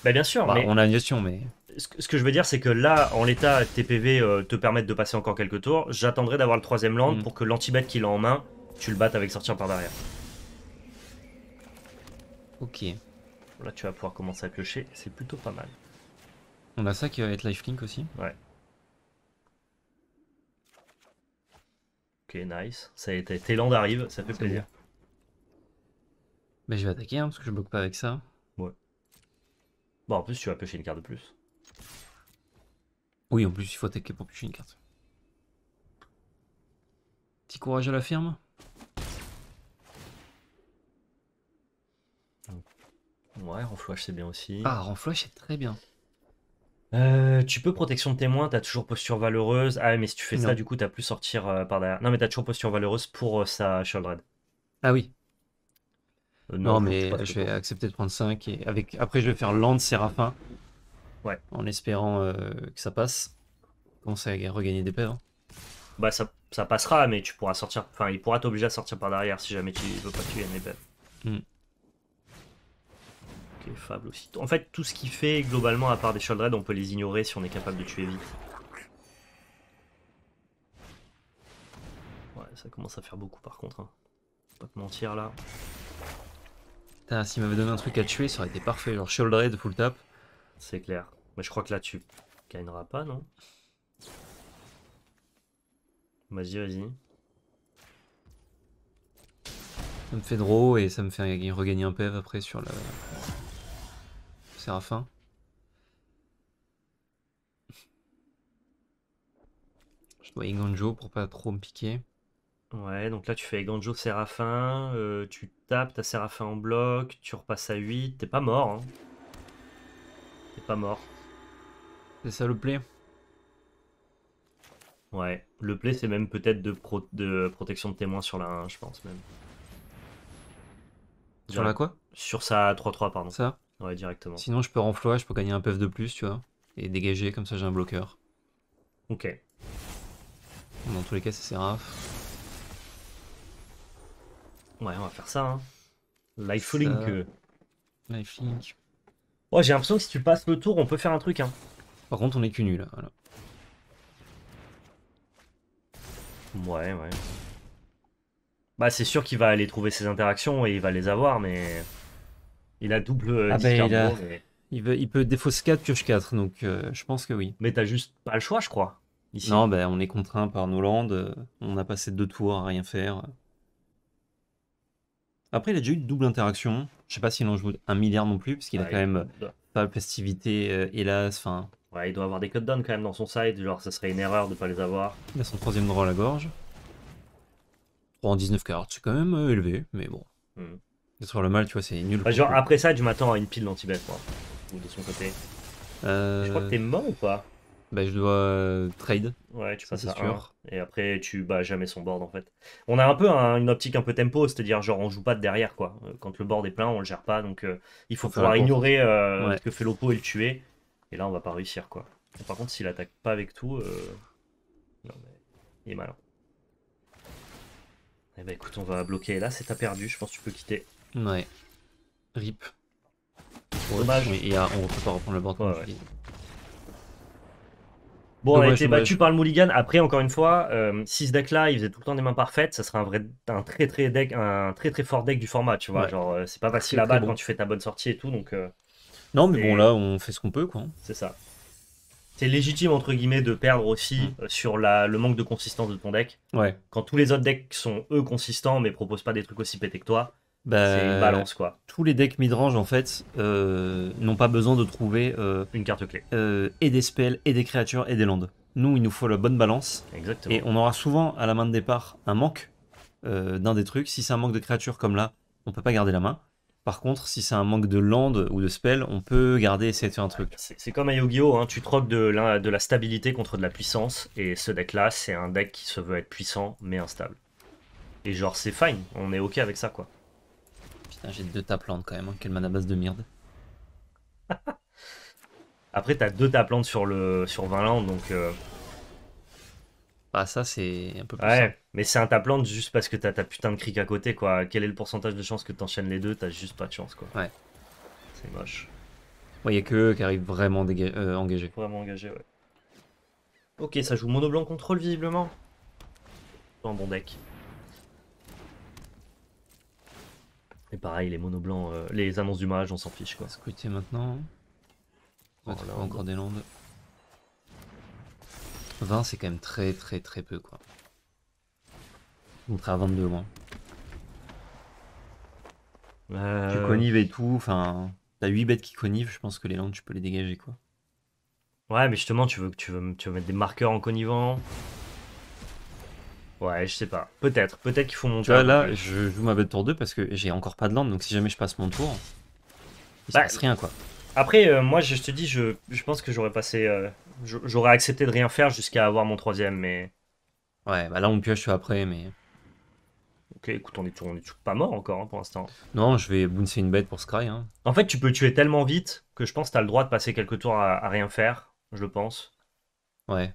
Bah, bien sûr, bah, On a une gestion, mais. Ce que je veux dire, c'est que là, en l'état, TPV euh, te permettent de passer encore quelques tours. J'attendrai d'avoir le troisième land mm. pour que l'anti-bête qu'il a en main, tu le battes avec sortir par derrière. Ok. Là, tu vas pouvoir commencer à piocher, c'est plutôt pas mal. On a ça qui va être lifelink aussi Ouais. Ok, nice. Ça a été ça fait plaisir. Mais je vais attaquer, hein, parce que je bloque pas avec ça. Ouais. Bon, en plus, tu vas pêcher une carte de plus. Oui, en plus, il faut attaquer pour pêcher une carte. Petit courage à la firme. Ouais, renflouage c'est bien aussi. Ah, renflouage c'est très bien. Euh, tu peux protection de témoin, t'as toujours posture valeureuse. Ah, mais si tu fais ça, du coup, t'as plus sortir euh, par derrière. Non, mais t'as toujours posture valeureuse pour euh, sa Red. Ah oui. non, mais je vais accepter de prendre 5. Et avec... Après, je vais faire Land Séraphin. Ouais. En espérant que ça passe. Comment ça regagner des paires hein. Bah, ça, passera, mais tu pourras sortir. Enfin, il pourra t'obliger à sortir par derrière si jamais tu veux pas tuer mes gagnes hmm. Ok fable aussi. En fait, tout ce qu'il fait, globalement, à part des Sholdred, on peut les ignorer si on est capable de tuer vite. Ouais, ça commence à faire beaucoup par contre. Hein. Pas te mentir là. Putain, s'il m'avait donné un truc à tuer, ça aurait été parfait. Genre Sholdred, full tap. C'est clair. Mais je crois que là, tu gagneras pas, non Vas-y, vas-y. Ça me fait draw et ça me fait regagner un PEV après sur la... Séraphin. Je dois Eganjo pour pas trop me piquer. Ouais, donc là tu fais Eganjo, Séraphin, euh, tu tapes, ta Séraphin en bloc, tu repasses à 8, t'es pas mort. Hein. T'es pas mort. C'est ça le play Ouais, le play c'est même peut-être de, de protection de témoin sur la 1, je pense même. Sur la quoi Sur sa 3-3, pardon. Ça Ouais, directement. Sinon, je peux renflouer, je peux gagner un peu de plus, tu vois. Et dégager, comme ça j'ai un bloqueur. Ok. Dans tous les cas, c'est Seraph. Ouais, on va faire ça. Hein. link Ça... Euh. Ouais, j'ai l'impression que si tu passes le tour, on peut faire un truc. Hein. Par contre, on est qu'une là. Voilà. Ouais, ouais. Bah, c'est sûr qu'il va aller trouver ses interactions et il va les avoir, mais. Il a double. Euh, ah ben, il, a... Il, il, peut défausse 4, pioche 4, donc euh, je pense que oui. Mais t'as juste pas le choix, je crois. Non, ben on est contraint par nos landes. Euh, on a passé deux tours à rien faire. Après, il a déjà eu une double interaction. Je sais pas s'il en joue un milliard non plus, parce qu'il a quand même pas de festivité, hélas. Enfin. Ouais, il doit avoir des cutdowns quand même dans son side. Genre, ça serait une erreur de pas les avoir. Il a son troisième droit à la gorge. 3 en 19 cartes, c'est quand même élevé, mais bon. Hmm le mal, tu vois, c'est nul. Bah, genre, après ça, tu m'attends à une pile danti quoi. moi. Ou de son côté. Euh, je crois que t'es mort ou pas Bah, je dois euh, trade. Ouais, tu passes sûr. et après, tu bats jamais son board, en fait. On a un peu une optique un peu tempo, c'est-à-dire, genre, on joue pas de derrière, quoi. Euh, quand le board est plein, on le gère pas, donc il faut, pouvoir ignorer ce que fait l'oppo et le tuer. Et là, on va pas réussir, quoi. par contre, s'il attaque pas avec tout, non, mais il est malin. Eh bah, écoute, on va bloquer. là, c'est t'as perdu, je pense tu peux quitter. Ouais. Rip. Dommage. Oui, et on peut pas reprendre le board. Bon, on a été battu par le Mulligan. Après, encore une fois, euh, si ce deck-là, il faisait tout le temps des mains parfaites, ça serait un vrai, un très très deck, un très très fort deck du format, tu vois. Genre, euh, c'est pas facile à battre quand tu fais ta bonne sortie et tout, donc. Euh, non, mais bon, là, on fait ce qu'on peut, quoi. C'est ça. C'est légitime entre guillemets de perdre aussi mm. sur le manque de consistance de ton deck. Ouais. Quand tous les autres decks sont eux consistants mais proposent pas des trucs aussi pétés que toi, bah, c'est une balance quoi. Tous les decks midrange en fait euh, n'ont pas besoin de trouver euh, une carte clé euh, et des spells et des créatures et des landes. Nous, il nous faut la bonne balance. Exactement. Et on aura souvent à la main de départ un manque d'un des trucs. Si c'est un manque de créatures comme là, on peut pas garder la main. Par contre, si c'est un manque de landes ou de spells on peut garder essayer de faire un truc. C'est comme à Yu-Gi-Oh! Hein. tu troques de de la stabilité contre de la puissance. Et ce deck-là, c'est un deck qui se veut être puissant mais instable. Et genre, c'est fine, on est ok avec ça quoi. J'ai deux taplantes quand même, hein, quelle mana base de merde. Après, t'as deux taplantes sur le sur Vinland, donc. Ah Bah, ça, c'est un peu plus. Ouais, mais c'est un taplante juste parce que t'as ta putain de cric à côté, quoi. Quel est le pourcentage de chance que t'enchaînes les deux T'as juste pas de chance, quoi. Ouais. C'est moche. Il y a que eux qui arrivent vraiment engagé. Euh, engagés. Vraiment engagés, ouais. Ok, ça joue mono blanc contrôle, visiblement. Un bon deck. Et pareil, les monoblancs, euh, les annonces du mage, on s'en fiche quoi. Scouter maintenant. On va oh encore des landes. 20 c'est quand même très très très peu quoi. On serait à 22 moins. Euh, tu connives et tout, enfin. T'as 8 bêtes qui connivent, je pense que les landes tu peux les dégager quoi. Ouais mais justement tu veux tu veux, tu veux mettre des marqueurs en connivant. Ouais, je sais pas. Peut-être. Peut-être qu'il faut mon tour là, euh, je joue ma bête tour 2 parce que j'ai encore pas de land, donc si jamais je passe mon tour, il bah, se passe rien, quoi. Après, euh, moi, je te dis, je, pense que j'aurais passé. Euh, j'aurais accepté de rien faire jusqu'à avoir mon troisième, mais. Ouais, bah là, on pioche après, mais. Ok, écoute, on est on est pas mort encore hein, pour l'instant. Non, je vais bouncer une bête pour Scry. Hein. En fait, tu peux tuer tellement vite que je pense que t'as le droit de passer quelques tours à, à rien faire, je le pense. Ouais.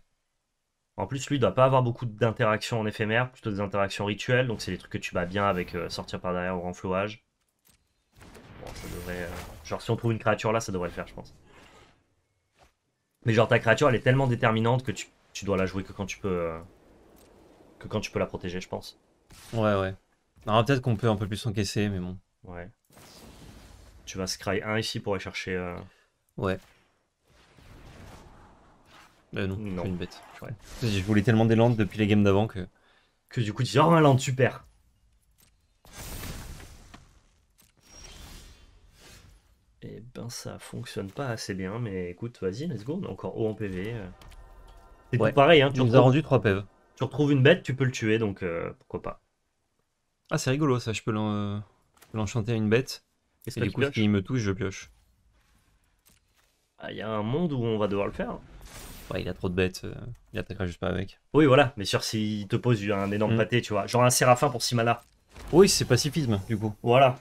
En plus, lui, il doit pas avoir beaucoup d'interactions en éphémère, plutôt des interactions rituelles, donc c'est des trucs que tu bats bien avec euh, sortir par derrière ou renflouage. Bon, ça devrait... Euh, genre, si on trouve une créature là, ça devrait le faire, je pense. Mais genre, ta créature, elle est tellement déterminante que tu, dois la jouer que quand tu peux... Euh, que quand tu peux la protéger, je pense. Ouais, ouais. Alors peut-être qu'on peut un peu plus encaisser, mais bon. Ouais. Tu vas scry 1 ici pour aller chercher... Ouais. Bah non, une bête. Je voulais tellement des landes depuis les games d'avant que. Que du coup, tu dis Oh, un land, super Eh ben, ça fonctionne pas assez bien, mais écoute, vas-y, let's go, on est encore haut en PV. Euh. C'est pareil, hein. Tu nous as rendu 3 PV. Tu retrouves une bête, tu peux le tuer, donc euh, pourquoi pas. Ah, c'est rigolo ça, je peux euh, l'enchanter à une bête. Et, du coup, s'il me touche, je pioche. Ah, il y a un monde où on va devoir le faire. Ouais, il a trop de bêtes, euh, il attaquera juste pas avec. Oui, voilà, mais sûr, s'il te pose un énorme mm. pâté, tu vois. Genre un séraphin pour 6 mana. Oui, c'est pacifisme, du coup. Voilà.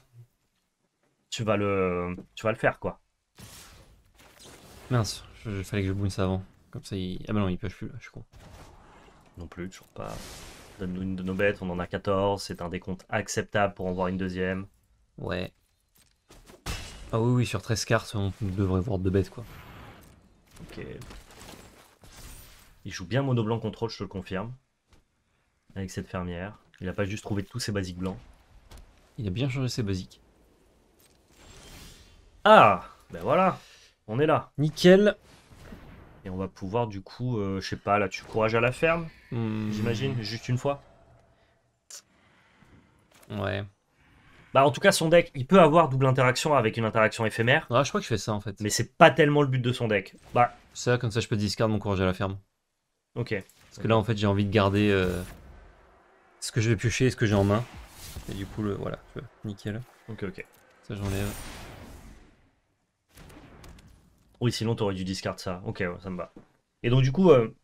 Tu vas le, tu vas le faire, quoi. Mince, il fallait que je bounce ça avant. Comme ça, il. Ah bah non, il pêche plus, là, je suis con. Non plus, toujours pas. Donne-nous une de nos bêtes, on en a 14, c'est un décompte acceptable pour en voir une deuxième. Ouais. Ah oui, oui, sur 13 cartes, on devrait voir deux bêtes, quoi. Ok. Il joue bien mono blanc contrôle, je te le confirme. Avec cette fermière. Il a pas juste trouvé tous ses basiques blancs. Il a bien changé ses basiques. Ah Ben voilà On est là. Nickel Et on va pouvoir du coup, euh, je sais pas, là tu courage à la ferme, hmm. j'imagine, juste une fois. Ouais. Bah en tout cas son deck, il peut avoir double interaction avec une interaction éphémère. Ouais je crois que je fais ça en fait. Mais c'est pas tellement le but de son deck. Bah. Ça comme ça je peux discard mon courage à la ferme. Ok. Parce que là, en fait, j'ai envie de garder euh, ce que je vais piocher et ce que j'ai en main. Et du coup, le, voilà, nickel. Ok, ok. Ça, j'enlève. Oui, sinon, t'aurais dû discard ça. Ok, ça me va. Et donc, du coup, euh,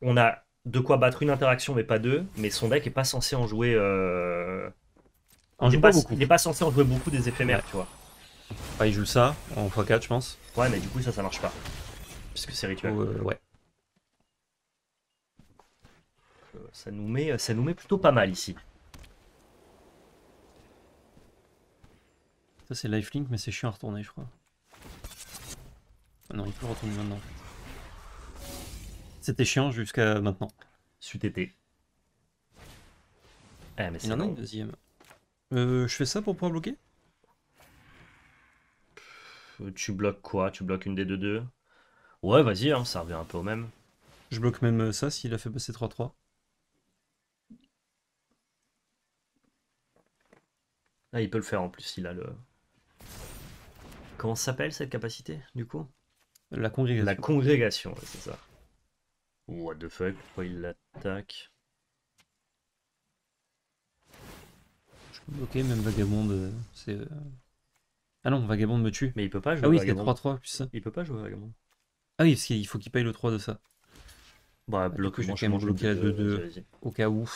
on a de quoi battre une interaction, mais pas deux. Mais son deck est pas censé en jouer. Euh, en il, pas, beaucoup. il est pas censé en jouer beaucoup des éphémères, tu vois. Ah, il joue ça en x4, je pense. Ouais, mais du coup, ça, ça marche pas. Puisque c'est rituel. ouais. ça, nous met, ça nous met plutôt pas mal ici. Ça c'est lifelink mais c'est chiant à retourner je crois. Ah non il peut retourner maintenant. C'était chiant jusqu'à maintenant. Suite été. Ah, il deuxième. Euh, je fais ça pour pouvoir bloquer Tu bloques quoi Tu bloques une des deux deux Ouais vas-y hein, ça revient un peu au même. Je bloque même ça s'il a fait passer 3-3. Ah, il peut le faire en plus, il a le... Comment s'appelle cette capacité, du coup La congrégation. La congrégation, c'est ça. What the fuck, pourquoi il l'attaque Je peux bloquer, même Vagabond, euh, c'est... Euh. Ah non, Vagabond me tue. Mais il peut pas jouer Ah oui, c'est 3-3, plus ça. Il peut pas jouer Vagabond. Ah oui, parce qu'il faut qu'il paye le 3 de ça. Bah, ah, bloque, je je bloquer à 2-2, euh, au cas où.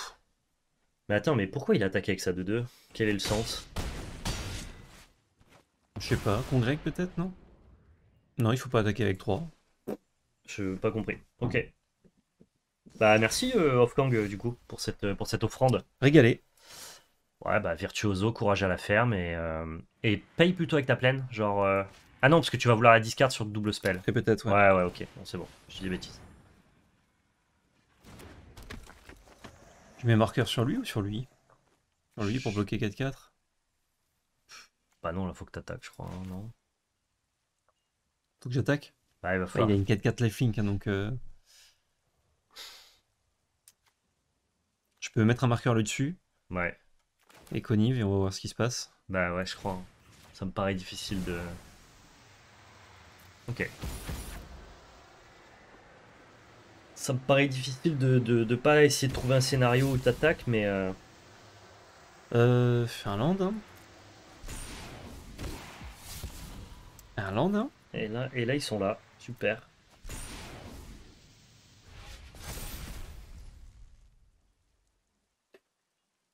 Mais attends, mais pourquoi il attaque avec sa 2-2 Quel est le sens Je sais pas, congrec peut-être, non Non, il faut pas attaquer avec 3. Je pas compris. Ok. Bah merci euh, kang euh, du coup pour cette, pour cette offrande. Régalé. Ouais bah virtuoso, courage à la ferme et, euh, et paye plutôt avec ta plaine. Genre... Euh, ah non parce que tu vas vouloir la discard sur double spell. Et peut-être ouais. Ouais ouais ok, c'est bon, je dis des bêtises. Je mets marqueur sur lui ou sur lui Sur lui pour bloquer 4-4 Bah non, là faut que t'attaques, je crois, hein, non Faut que j'attaque Bah il va a une 4-4 lifelink, hein, donc. Euh... Je peux mettre un marqueur là-dessus. Ouais. Et connive, et on va voir ce qui se passe. Bah ouais, je crois. Hein. Ça me paraît difficile de. Ok ça me paraît difficile de ne de, de pas essayer de trouver un scénario où tu attaques, mais... Euh... Euh, Finlande, hein Finlande, hein et là, et là, ils sont là. Super.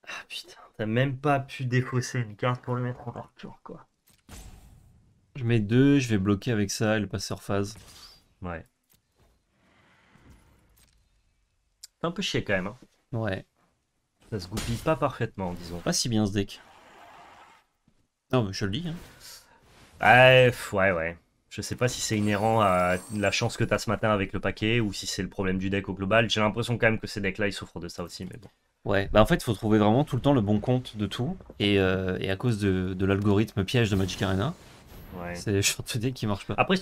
Ah putain, t'as même pas pu défausser une carte pour le mettre en hors-tour, quoi. Je mets deux, je vais bloquer avec ça et le passeur phase. Ouais. C'est un peu chier quand même. Hein. Ouais. Ça se goupille pas parfaitement, disons. Pas si bien ce deck. Non, mais je le dis. Hein. ouais, ouais. Je sais pas si c'est inhérent à la chance que t'as ce matin avec le paquet ou si c'est le problème du deck au global. J'ai l'impression quand même que ces decks-là, ils souffrent de ça aussi, mais bon. Ouais, bah en fait, il faut trouver vraiment tout le temps le bon compte de tout. Et, euh, à cause de, l'algorithme piège de Magic Arena, ouais. c'est le de deck qui marche pas. Après,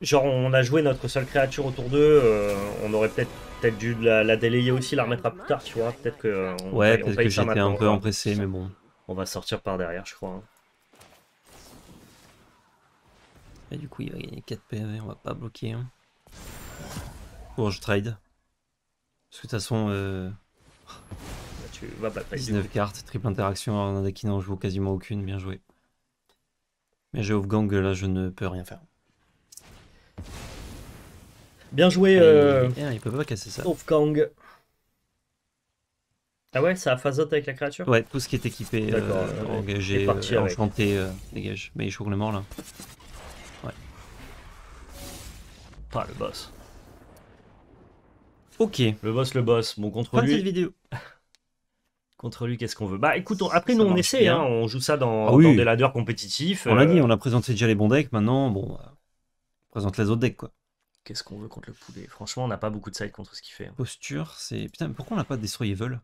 genre on a joué notre seule créature autour d'eux, euh, on aurait peut-être dû la, délayer aussi, la remettre à plus tard, tu vois. Peut-être que euh, ouais, peut-être que j'étais un peu empressé, mais bon. On va sortir par derrière, je crois. Hein. Et du coup, il va gagner 4 PV, on va pas bloquer. Hein. Bon, je trade. Parce que de toute façon, euh... 19 bah, cartes, triple interaction, en un deck qui n'en joue quasiment aucune, bien joué. Mais j'ai off-gang, là je ne peux rien faire. Bien joué. Ah, euh, il, peut pas casser ça. Ah ouais, ça a phase avec la créature Ouais, tout ce qui est équipé, euh, euh, engagé, enchanté, dégage. Mais il choque le mort là. Ouais. le boss. Ok. Le boss, le boss. Bon, contre lui. contre lui, qu'est-ce qu'on veut Bah écoute, après nous on essaie, hein. on joue ça dans, ah dans des ladders compétitifs. On l'a dit, on a présenté déjà les bons decks, maintenant bon. Bah, présente les autres decks, quoi. Qu'est-ce qu'on veut contre le poulet Franchement, on n'a pas beaucoup de side contre ce qu'il fait. Hein. Posture, c'est. Putain, pourquoi on n'a pas Destroy Evil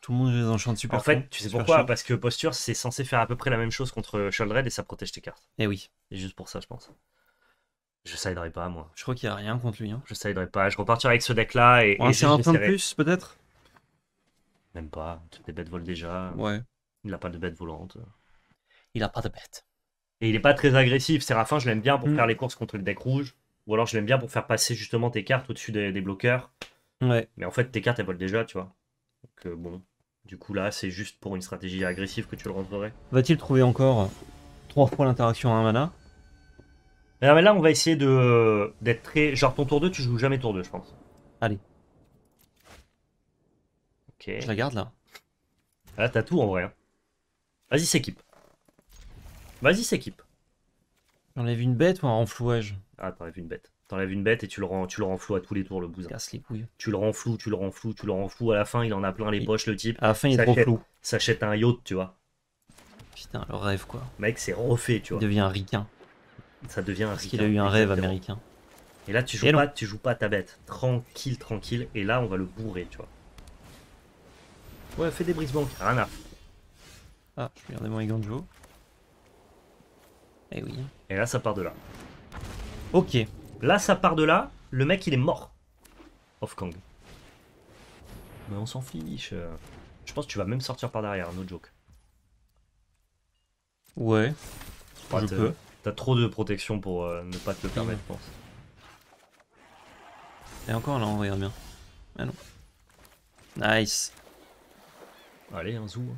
Tout le monde les enchante super. En fait, tu sais pourquoi Parce que posture, c'est censé faire à peu près la même chose contre Sholdred et ça protège tes cartes. et eh oui, Et juste pour ça, je pense. Je siderai pas, moi. je crois qu'il n'y a rien contre lui. Hein. Je siderai pas. Je repartirai avec ce deck-là et, et c'est un peu plus, peut-être Même pas. Toutes les bêtes volent déjà. Ouais. Il n'a pas de bête volante. Il a pas de bête. Et il n'est pas très agressif. Séraphin, je l'aime bien pour mm. faire les courses contre le deck rouge. Ou alors je l'aime bien pour faire passer justement tes cartes au-dessus des, bloqueurs. Ouais. Mais en fait, tes cartes, elles volent déjà, tu vois. Donc euh, bon, du coup là, c'est juste pour une stratégie agressive que tu le rentrerais. Va-t-il trouver encore 3 fois l'interaction à un mana non, mais euh, là, on va essayer de d'être très... Genre ton tour 2, tu joues jamais tour 2, je pense. Allez. Ok. Je la garde là. Là, ah, t'as tout en vrai. Hein. Vas-y, s'équipe. Vas-y, s'équipe. T'enlèves une bête ou un renflouage Ah, t'enlèves une bête. T'enlèves une bête et tu le, rends, tu le à tous les tours, le bousin. Casse les couilles. Tu le renfloues, tu le rends tu le renfloues. À la fin, il en a plein les poches, le type. À la fin, il est trop flou. S'achète un yacht, tu vois. Putain, le rêve, quoi. Mec, c'est refait, tu Il devient un ricain. Ça devient un Parce qu'il a eu un rêve américain. Et là, tu joues, pas, tu joues pas ta bête. Tranquille, tranquille. Et là, on va le bourrer, tu vois. Ouais, fais des brise Rien à Ah, je vais mon et eh oui. Hein. Et là, ça part de là. Ok. Là, ça part de là. Le mec, il est mort. Off Kong. Mais on s'en fiche. Je pense que tu vas même sortir par derrière, no joke. Ouais. Tu T'as trop de protection pour euh, ne pas te le permettre, je pense. Et encore là, on regarde bien. Ah non. Nice. Allez, un zoo. Hein.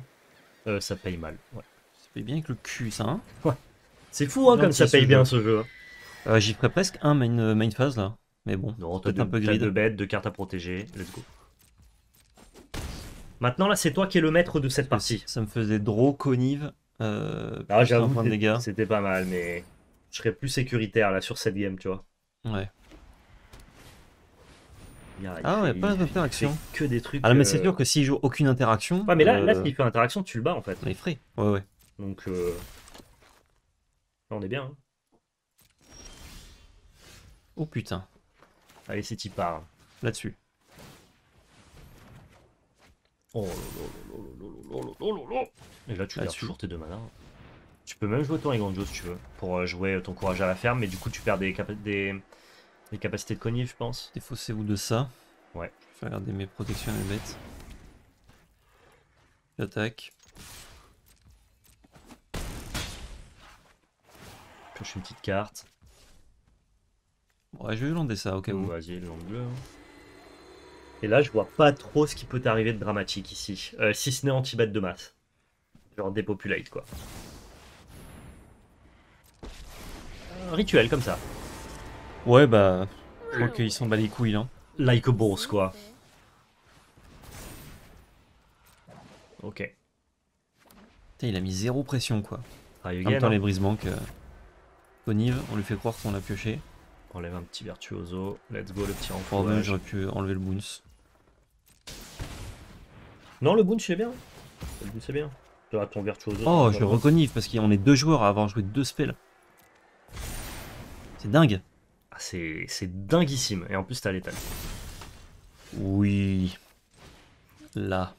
Euh, ça paye mal, ouais. Ça paye bien avec le cul, ça, hein Ouais. C'est fou hein, comme ça paye bien ce jeu. Hein. Euh, j'y ferai presque un euh, main, phase là. Mais bon, peut-être un peu grid. de bêtes, de cartes à protéger. Let's go. Maintenant là, c'est toi qui es le maître de cette partie. Ça me faisait draw, conive. Euh, ah, j'avoue, c'était pas mal, mais je serais plus sécuritaire là sur cette game, tu vois. Ouais. Ah ouais, pas d'interaction. Que des trucs. Ah, mais euh, c'est sûr que s'il joue aucune interaction. Ouais, mais là, là, là s'il fait interaction, tu le bats en fait. Il est Ouais, ouais. Donc on est bien. Hein. oh putain. Allez, c'est y part. Là-dessus. Oh Et là, tu as toujours tes deux manas. Tu peux même jouer ton Egrandio si tu veux, pour euh, jouer euh, ton courage à la ferme, mais du coup, tu perds des, des... capacités de cogner, je pense. Défaussez-vous de ça. Ouais. Je vais regarder mes protections à la bêtes. J'attaque. Je suis une petite carte. Ouais, je vais lander ça, ok. Vas-y, le bleu. Hein. Et là, je vois pas trop ce qui peut arriver de dramatique ici. Euh, si ce n'est anti bête de masse. Genre dépopulate, quoi. rituel, comme ça. Ouais, bah... Je crois qu'ils s'en bat les couilles, hein. Like a boss, quoi. Ok. Putain, il a mis zéro pression, quoi. Ah, en hein. les brisements que on lui fait croire qu'on a pioché. on Enlève un petit virtuoso, let's go le petit renfort. Oh, j'aurais pu enlever le boons. Non, le boons c'est bien. Le c'est bien. As ton virtuoso. Oh, je reconnive parce qu'on est deux joueurs à avoir joué deux spells. C'est dingue. Ah, c'est dinguissime. Et en plus, t'as l'état Oui. Là.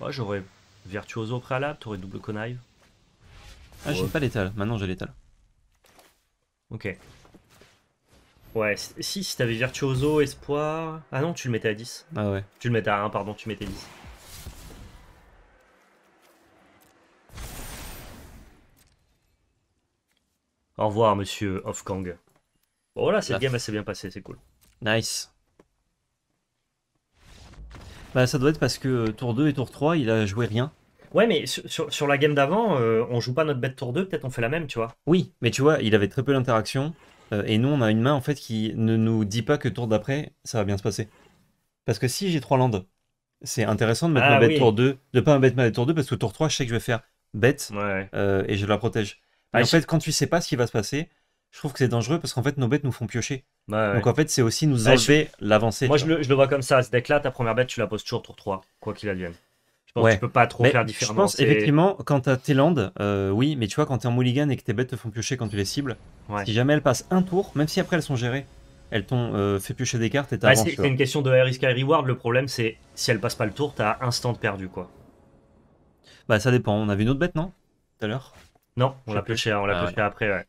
Oh j'aurais virtuoso au préalable, t'aurais double connive. Ah, j'ai pas l'étal. Maintenant, j'ai l'étal. Ok. Ouais, si, si t'avais Virtuoso, Espoir... Ah non, tu le mettais à 10. Ah ouais. Tu le mettais à 1, pardon, tu mettais 10. Au revoir, monsieur Ofkang. Bon, là, cette game, s'est bien passée, c'est cool. Nice. Bah, ça doit être parce que euh, tour 2 et tour 3, il a joué rien. Ouais, mais sur, la game d'avant, euh, on joue pas notre bête tour 2, peut-être on fait la même, tu vois. Oui, mais tu vois, il avait très peu d'interaction. Euh, et nous, on a une main en fait qui ne nous dit pas que tour d'après, ça va bien se passer. Parce que si j'ai 3 landes, c'est intéressant de mettre ah ma bête tour 2, de pas mettre ma bête tour 2, parce que tour 3, je sais que je vais faire bête euh, et je la protège. Ah, mais en fait, quand tu sais pas ce qui va se passer, je trouve que c'est dangereux parce qu'en fait, nos bêtes nous font piocher. Donc en fait, c'est aussi nous bah, enlever l'avancée. Moi, je le, je le, vois comme ça. Ce deck-là, ta première bête, tu la poses toujours tour 3, quoi qu'il advienne pense tu peux pas trop faire différemment. Je pense effectivement, quand t'as tes landes, euh, oui, mais tu vois, quand t'es en mulligan et que tes bêtes te font piocher quand tu les cibles, si jamais elles passent un tour, même si après elles sont gérées, elles t'ont euh, fait piocher des cartes et t'as. Bah, c'est une question de risk reward. Le problème, c'est si elles passent pas le tour, t'as instant perdu quoi. Bah, ça dépend. On a vu une autre bête, non Tout à l'heure Non, on l'a pioché, on l'a ah après, ouais.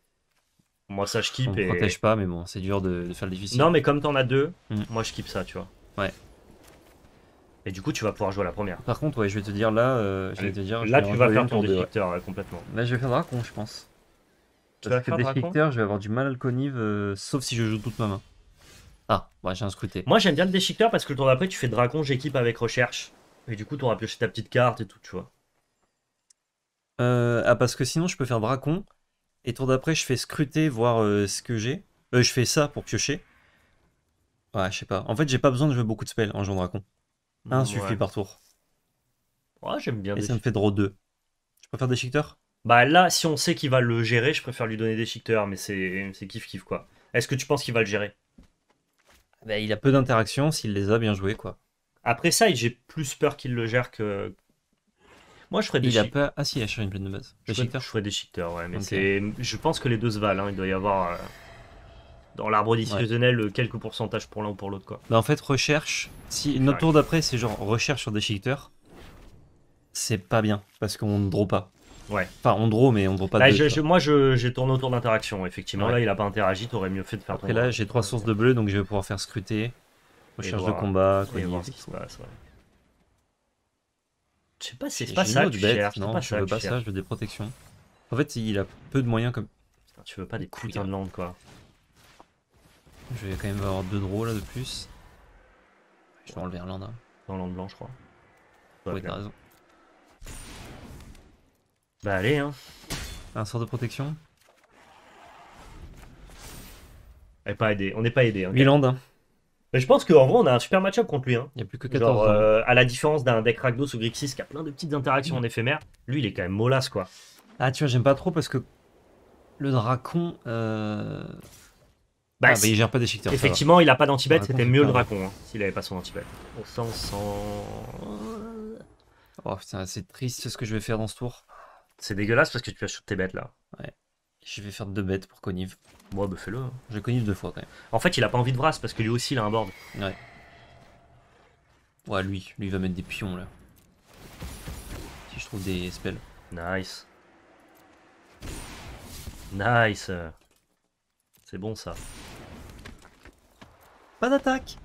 Moi, ça, je skip. On et... protège pas, mais bon, c'est dur de, faire le difficile. Non, mais comme t'en as deux, mm. moi, je kiffe ça, tu vois. Ouais. Et du coup, tu vas pouvoir jouer à la première. Par contre, ouais, je vais te dire là. Euh, je vais te dire, là, tu vas faire ton déficteur complètement. Là, je vais faire Dracon, je pense. Parce que déchiqueteur, je vais avoir du mal à le connive euh, sauf si je joue toute ma main. Ah, ouais, j'ai un scruté. Moi, j'aime bien le déchiqueteur parce que le tour d'après, tu fais Dracon, j'équipe avec recherche. Et du coup, tu auras pioché ta petite carte et tout, tu vois. Euh, ah, parce que sinon, je peux faire Dracon. Et tour d'après, je fais scruter, voir ce que j'ai. Euh je fais ça pour piocher. Ouais, je sais pas. En fait, j'ai pas besoin de jouer beaucoup de spells en jouant Dracon. Un suffit par tour. Ouais, j'aime bien. Et ça me fait draw 2. Je préfère des shifters Bah là, si on sait qu'il va le gérer, je préfère lui donner des shifters, mais c'est kiff-kiff quoi. Est-ce que tu penses qu'il va le gérer bah, Il a peu d'interactions, s'il les a bien jouées quoi. Après ça, j'ai plus peur qu'il le gère que. Moi, je ferais des. Il Ah si, il a une pleine de base. Je, ferais... des ouais, mais c'est. Je pense que les deux se valent. Hein. Il doit y avoir. Euh, dans l'arbre discussionnel, euh, quelques pourcentages pour l'un ou pour l'autre quoi. Bah en fait recherche, si notre tour d'après c'est genre recherche sur des déchiqueteur, c'est pas bien parce qu'on ne draw pas. Ouais. Enfin on draw mais on draw pas bah, Moi j'ai tourné autour d'interaction, effectivement là il a pas interagi, t'aurais mieux fait de faire Après là j'ai trois sources de bleu donc je vais pouvoir faire scruter, recherche de combat, et voir Je sais pas, si c'est pas, ça que bête. non, Je veux pas ça, je veux des protections. En fait, il a peu de moyens comme. tu veux pas des coups de hein. land quoi. Je vais quand même avoir deux draws là de plus. Je vais enlever un land. Dans land blanc, je crois. Ouais, t'as raison. Bah allez, hein. Un sort de protection. On n'est pas aidé. On n'est pas aidé. Okay. Hein. Mais je pense qu'en vrai, on a un super match-up contre lui. Hein. Il n'y a plus que 14. Genre, euh, à la différence d'un deck Ragnos ou Grixis qui a plein de petites interactions en mm. éphémère, lui, il est quand même molasse, quoi. Ah, tu vois, j'aime pas trop parce que le dracon. Euh, bah, ah, il gère pas des Effectivement, il a pas danti bah, c'était mieux le dracon hein, s'il avait pas son anti-bet. On s'en sent. Oh putain, c'est triste ce que je vais faire dans ce tour. C'est dégueulasse parce que tu vas sur tes bêtes là. Ouais. Je vais faire deux bêtes pour Conniv. Moi, ouais, bah fais-le. J'ai hein. Je connais deux fois quand même. En fait, il a pas envie de brasse parce que lui aussi il a un board. Ouais. Ouais, lui, lui va mettre des pions là. Si je trouve des spells. Nice. Nice. C'est bon ça. Pas d'attaque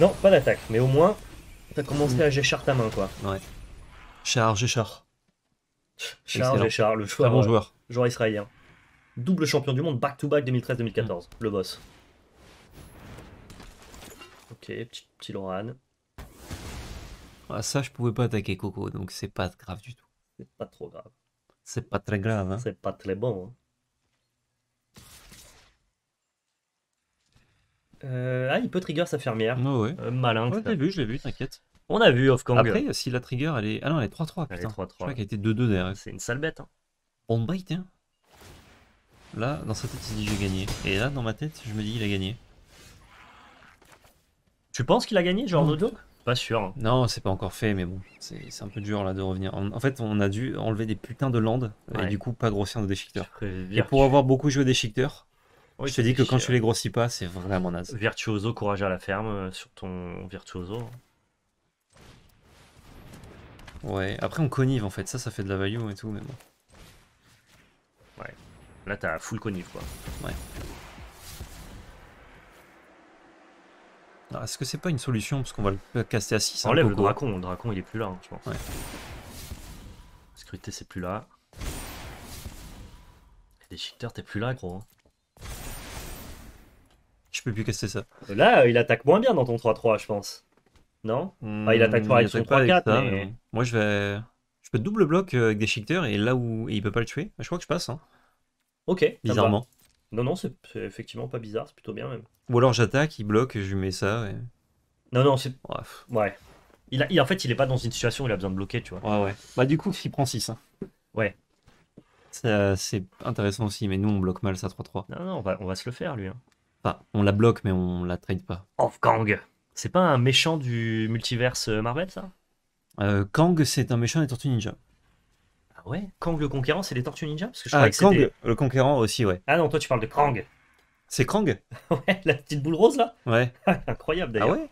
Non, pas d'attaque, mais au moins, t'as commencé mm. à géchar ta main, quoi. Ouais. Char, Géchar. Char, Géchar, le joueur, bon euh, joueur. israélien. Double champion du monde, back-to-back 2013-2014, le boss. Ok, petit, petit Ah, ça, je pouvais pas attaquer Coco, donc c'est pas grave du tout. C'est pas trop grave. C'est pas très grave. Hein. C'est pas très bon. Hein. Euh, ah, il peut trigger sa fermière. Ah euh, malin. Ouais, je l'ai vu, je l'ai vu, t'inquiète. On a vu Off kong Après, si la trigger, elle est. Ah non, elle est 3-3. putain. Je crois qu'elle était 2-2 derrière. C'est une sale bête. Hein. On bite, bah, hein. Là, dans sa tête, il dit j'ai gagné. Et là, dans ma tête, je me dis il a gagné. Tu penses qu'il a gagné, genre no joke Pas sûr. Hein. Non, c'est pas encore fait, mais bon, c'est un peu dur là de revenir. En, fait, on a dû enlever des putains de landes et du coup pas grossir nos déchiqueteurs. Et pour avoir beaucoup joué déchiqueteur, je te dis que quand tu les grossis pas, c'est vraiment naze. Virtuoso, courage à la ferme euh, sur ton virtuoso. Ouais, après on connive en fait, ça ça fait de la value et tout, mais bon. Ouais. Là t'as full connive quoi. Ouais. Est-ce que c'est pas une solution Parce qu'on va le caster à 6. Hein, Enlève le dracon, le dracon il est plus là, je hein, pense. Ouais. c'est plus là. Déchiqueteur t'es plus là gros. Hein. Je peux plus casser ça. Là, euh, il attaque moins bien dans ton 3-3, je pense. Non hmm, ah, Il attaque pas avec son 3-4. Mais... Moi, je vais. Je peux double bloc euh, avec des shifters et là où il peut pas le tuer. Je crois que je passe. Hein. Ok. Bizarrement. Non, non, c'est effectivement pas bizarre, c'est plutôt bien même. Ou alors j'attaque, il bloque, je lui mets ça. Et... Non, non, c'est. Ouais. Il, a... en fait, il est pas dans une situation où il a besoin de bloquer, tu vois. Ouais, ouais. Bah, du coup, il prend 6. Hein. Ouais. C'est intéressant aussi, mais nous on bloque mal ça 3-3. Non, non, on va, on va se le faire lui. Hein on la bloque, mais on la trade pas. Of Kang C'est pas un méchant du multiverse euh, Marvel, ça euh, Kang, c'est un méchant des Tortues Ninja. Ah ouais Kang le Conquérant, c'est des Tortues Ninja Ah, Kang le Conquérant aussi, ouais. Ah non, toi tu parles de Krang. C'est Krang Ouais, la petite boule rose là Ouais. Incroyable d'ailleurs. Ah ouais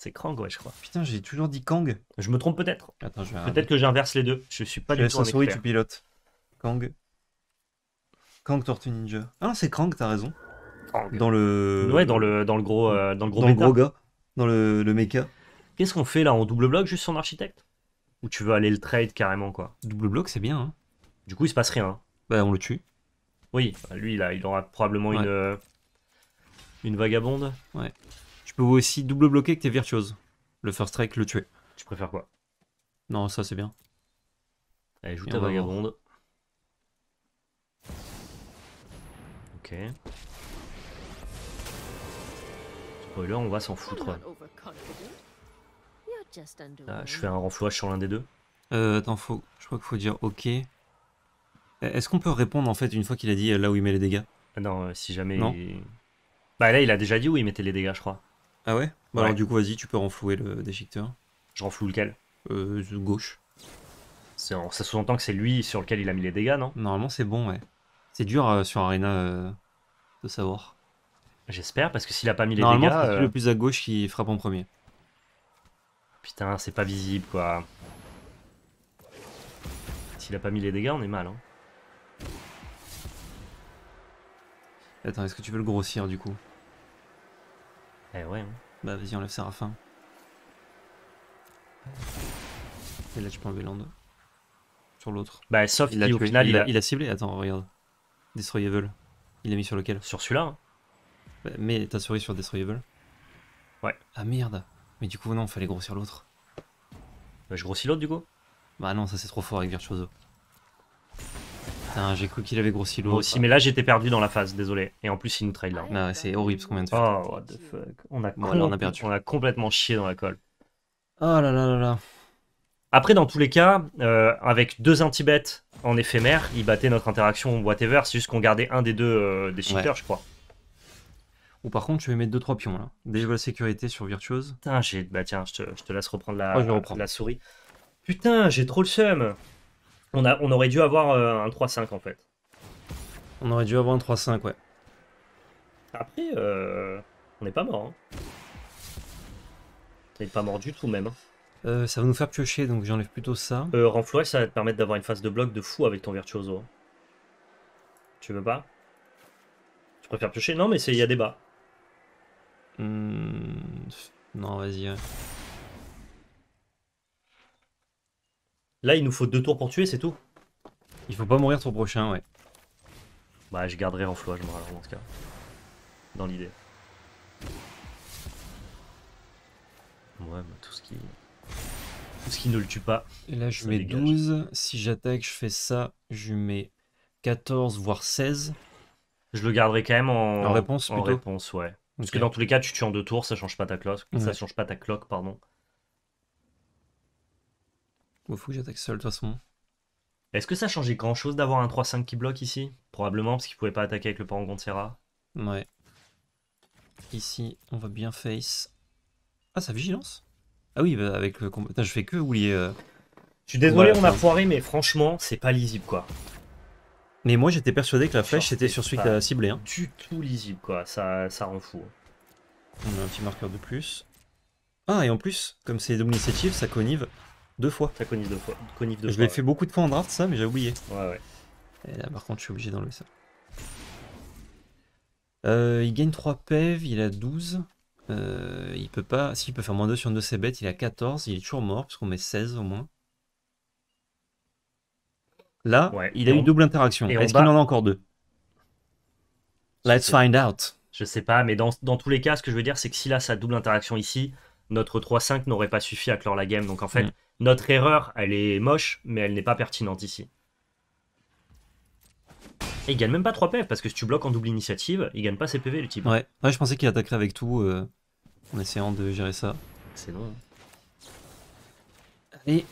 c'est Krang, ouais, je crois. Putain, j'ai toujours dit Kang. Je me trompe peut-être. Attends, je Peut-être que j'inverse les deux. Je suis pas du tout un souris, tu pilotes. Kang. Kang Tortue Ninja. Ah, non c'est Kang t'as raison. Dans le. Ouais, dans le, dans le gros, euh, dans le gros, dans le gros gars, dans le, le Qu'est-ce qu'on fait là On double bloc juste son architecte Ou tu veux aller le trade carrément quoi Double bloc, c'est bien. Hein. Du coup, il se passe rien. Hein. Bah, on le tue. Oui, bah, lui là, il aura probablement une. Euh, une vagabonde Ouais. Tu peux aussi double bloquer que tes virtuoses. Le first strike, le tuer. Tu préfères quoi Non, ça c'est bien. Allez, joue ta vagabonde. Ok. Là, on va s'en foutre. Ah, je fais un renflouage sur l'un des deux. Euh, attends, faut, je crois qu'il faut dire OK. Euh, est-ce qu'on peut répondre en fait une fois qu'il a dit euh, là où il met les dégâts ah Non, euh, si jamais. Non. Bah là, il a déjà dit où il mettait les dégâts, je crois. Ah ouais Bah alors du coup, vas-y, tu peux renflouer le déchiqueteur. Je renfloue lequel Euh, gauche. Ça sous-entend que c'est lui sur lequel il a mis les dégâts, non Normalement, c'est bon, ouais. C'est dur sur Arena de savoir. J'espère, parce que s'il a pas mis les dégâts... Euh, le plus à gauche qui frappe en premier. Putain, c'est pas visible, quoi. S'il a pas mis les dégâts, on est mal, hein. Attends, est-ce que tu veux le grossir, du coup Eh ouais. Hein. Bah vas-y, enlève Seraphim. Et là, tu peux enlever l'un Sur l'autre. Bah, sauf au final, il a... ciblé. Attends, regarde. Destroy Evil. Il l'a mis sur lequel Sur celui-là, hein. Mais ta souris sur Destroyable Ouais. Ah merde Mais du coup, non, fallait grossir l'autre. Bah, je grossis l'autre du coup Bah non, ça c'est trop fort avec Virtuoso. Putain, j'ai cru qu'il avait grossi l'autre. aussi, mais là j'étais perdu dans la phase, désolé. Et en plus, il nous trade là. Bah, c'est horrible ce qu'on vient de faire. Oh, what the fuck. On a, complètement chié dans la colle. Oh là là là là. Après, dans tous les cas, euh, avec deux anti-bêtes en éphémère, il battait notre interaction whatever. C'est juste qu'on gardait un des deux euh, des cheaters, je crois. Ou par contre, je vais mettre 2-3 pions là. Déjà la sécurité sur Virtuose. Putain, j'ai. Bah tiens, je te, laisse reprendre la, ah, la souris. Putain, j'ai trop le seum. On, a, on aurait dû avoir euh, un 3-5 en fait. On aurait dû avoir un 3-5, ouais. Après, euh, on n'est pas mort. Hein. On n'est pas mort du tout même. Hein. Euh, ça va nous faire piocher, donc j'enlève plutôt ça. Euh, renflouer, ça va te permettre d'avoir une phase de bloc de fou avec ton virtuoso. Hein. Tu veux pas Tu préfères piocher Non, mais il y a débat. Hmm, non, vas-y. Là, il nous faut deux tours pour tuer, c'est tout. Il faut pas mourir ton prochain, ouais. Bah, je garderai en je me dans ce cas. Dans l'idée. Ouais, bah, tout ce qui. Tout ce qui ne le tue pas. Et là, je mets 12. Si j'attaque, je fais ça. Je mets 14, voire 16. Je le garderai quand même en, réponse. En réponse, ouais. Parce que dans tous les cas, tu tues en deux tours, ça change pas ta cloque. Ça change pas ta cloque, pardon. Il faut que j'attaque seul de toute façon. Est-ce que ça changeait grand chose d'avoir un 3-5 qui bloque ici Probablement parce qu'il pouvait pas attaquer avec le de Serra. Ouais. Ici, on va bien face. Ah, sa vigilance Ah oui, bah, avec le combat. je fais que oublier. Euh, je suis désolé, on a foiré, mais franchement, c'est pas lisible quoi. Mais moi j'étais persuadé que la flèche c'était sur celui qui a ciblé. Hein. Du tout lisible quoi, ça, ça rend hein. On a un petit marqueur de plus. Ah et en plus, comme c'est double ça connive deux fois. Ça connive deux fois. Connive deux je l'ai fait beaucoup de fois en draft ça, mais j'ai oublié. Ouais ouais. Et là par contre je suis obligé d'enlever ça. Euh, il gagne 3 pèves, il a 12. Euh, il peut pas. S'il peut faire moins 2 sur une de ses bêtes, il a 14, il est toujours mort, parce qu'on met 16 au moins. Là, il a eu double interaction. Est-ce qu'il en a encore deux Let's find out. Je sais pas, mais dans, dans, tous les cas, ce que je veux dire, c'est que s'il a sa double interaction ici, notre 3-5 n'aurait pas suffi à clore la game. Donc en fait, mm. notre erreur, elle est moche, mais elle n'est pas pertinente ici. Et il gagne même pas 3 PV, parce que si tu bloques en double initiative, il gagne pas ses PV, le type. Ouais, je pensais qu'il attaquerait avec tout, euh, en essayant de gérer ça. C'est non. Hein. Allez,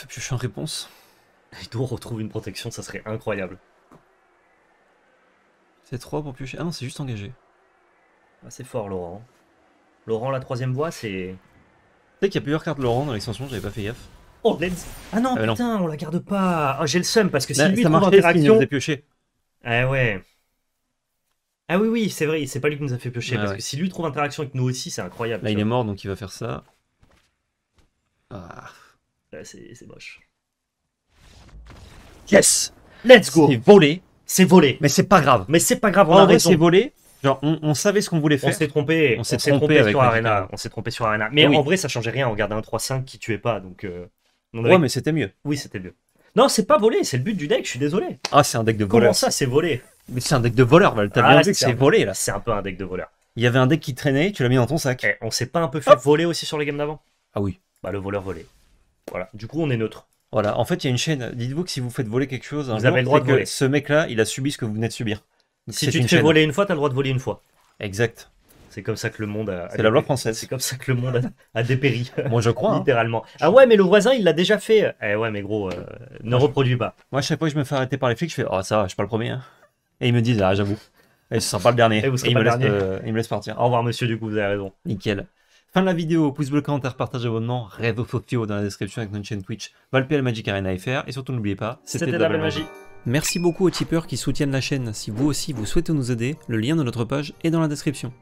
je piocher en réponse. Et d'où on retrouve une protection, ça serait incroyable. C'est 3 pour piocher. Ah non, c'est juste engagé. Ah, c'est fort, Laurent. Laurent, la troisième voie, c'est. Tu sais qu'il y a plusieurs cartes Laurent dans l'extension, j'avais pas fait gaffe. Oh, let's... Ah non, ah, putain, on la garde pas. Ah, j'ai le seum parce que si lui trouve interaction. Ah ouais. Ah oui, oui, c'est vrai, c'est pas lui qui nous a fait piocher. parce que si lui trouve interaction avec nous aussi, c'est incroyable. Là, il est mort, donc il va faire ça. Ah. Euh, c'est moche. Yes Let's go C'est volé. C'est volé. Mais c'est pas grave. Mais c'est pas grave. On en vrai, c'est volé. Genre, on, savait ce qu'on voulait faire. On s'est trompé. On s'est trompé, sur Arena. On s'est trompé sur Arena. Mais en vrai, ça changeait rien. On gardait un 3-5 qui tuait pas. Donc, euh, Ouais, mais c'était mieux. Oui, c'était mieux. Non, c'est pas volé. C'est le but du deck. Je suis désolé. Ah, c'est un deck de voleur. Comment ça, c'est volé Mais c'est un deck de voleur. T'as ah, bien c'est volé là. C'est un peu un deck de voleur. Il y avait un deck qui traînait. Tu l'as mis dans ton sac. Eh, on s'est pas un peu fait voler aussi sur les games d'avant Ah oui. Bah, le voleur volé. Voilà. Du coup, on est neutre. Voilà. En fait, il y a une chaîne. Dites-vous que si vous faites voler quelque chose, vous avez le droit ce mec-là, il a subi ce que vous venez de subir. Si tu te fais voler une fois, t'as le droit de voler une fois. Exact. C'est comme ça que le monde a. C'est la loi française. C'est comme ça que le monde a, dépéri. Moi, je crois. Hein. Littéralement. Ah ouais, mais le voisin, il l'a déjà fait. Eh ouais, mais gros, euh, ne reproduis pas. Moi, chaque fois que je me fais arrêter par les flics, je fais Oh, ça, va, je suis pas le premier. Hein. Et ils me disent Ah, j'avoue. Et ce pas le dernier. Et, dernier. Euh, ils, me laissent, partir. Au revoir, monsieur, du coup, vous avez raison. Nickel. Fin de la vidéo, pouce bleu, commentaire, partage, abonnement, au sociaux dans la description avec notre chaîne Twitch, Valpl Magic Arena FR, et surtout n'oubliez pas, c'était la magie. Merci beaucoup aux tipeurs qui soutiennent la chaîne. Si vous aussi vous souhaitez nous aider, le lien de notre page est dans la description.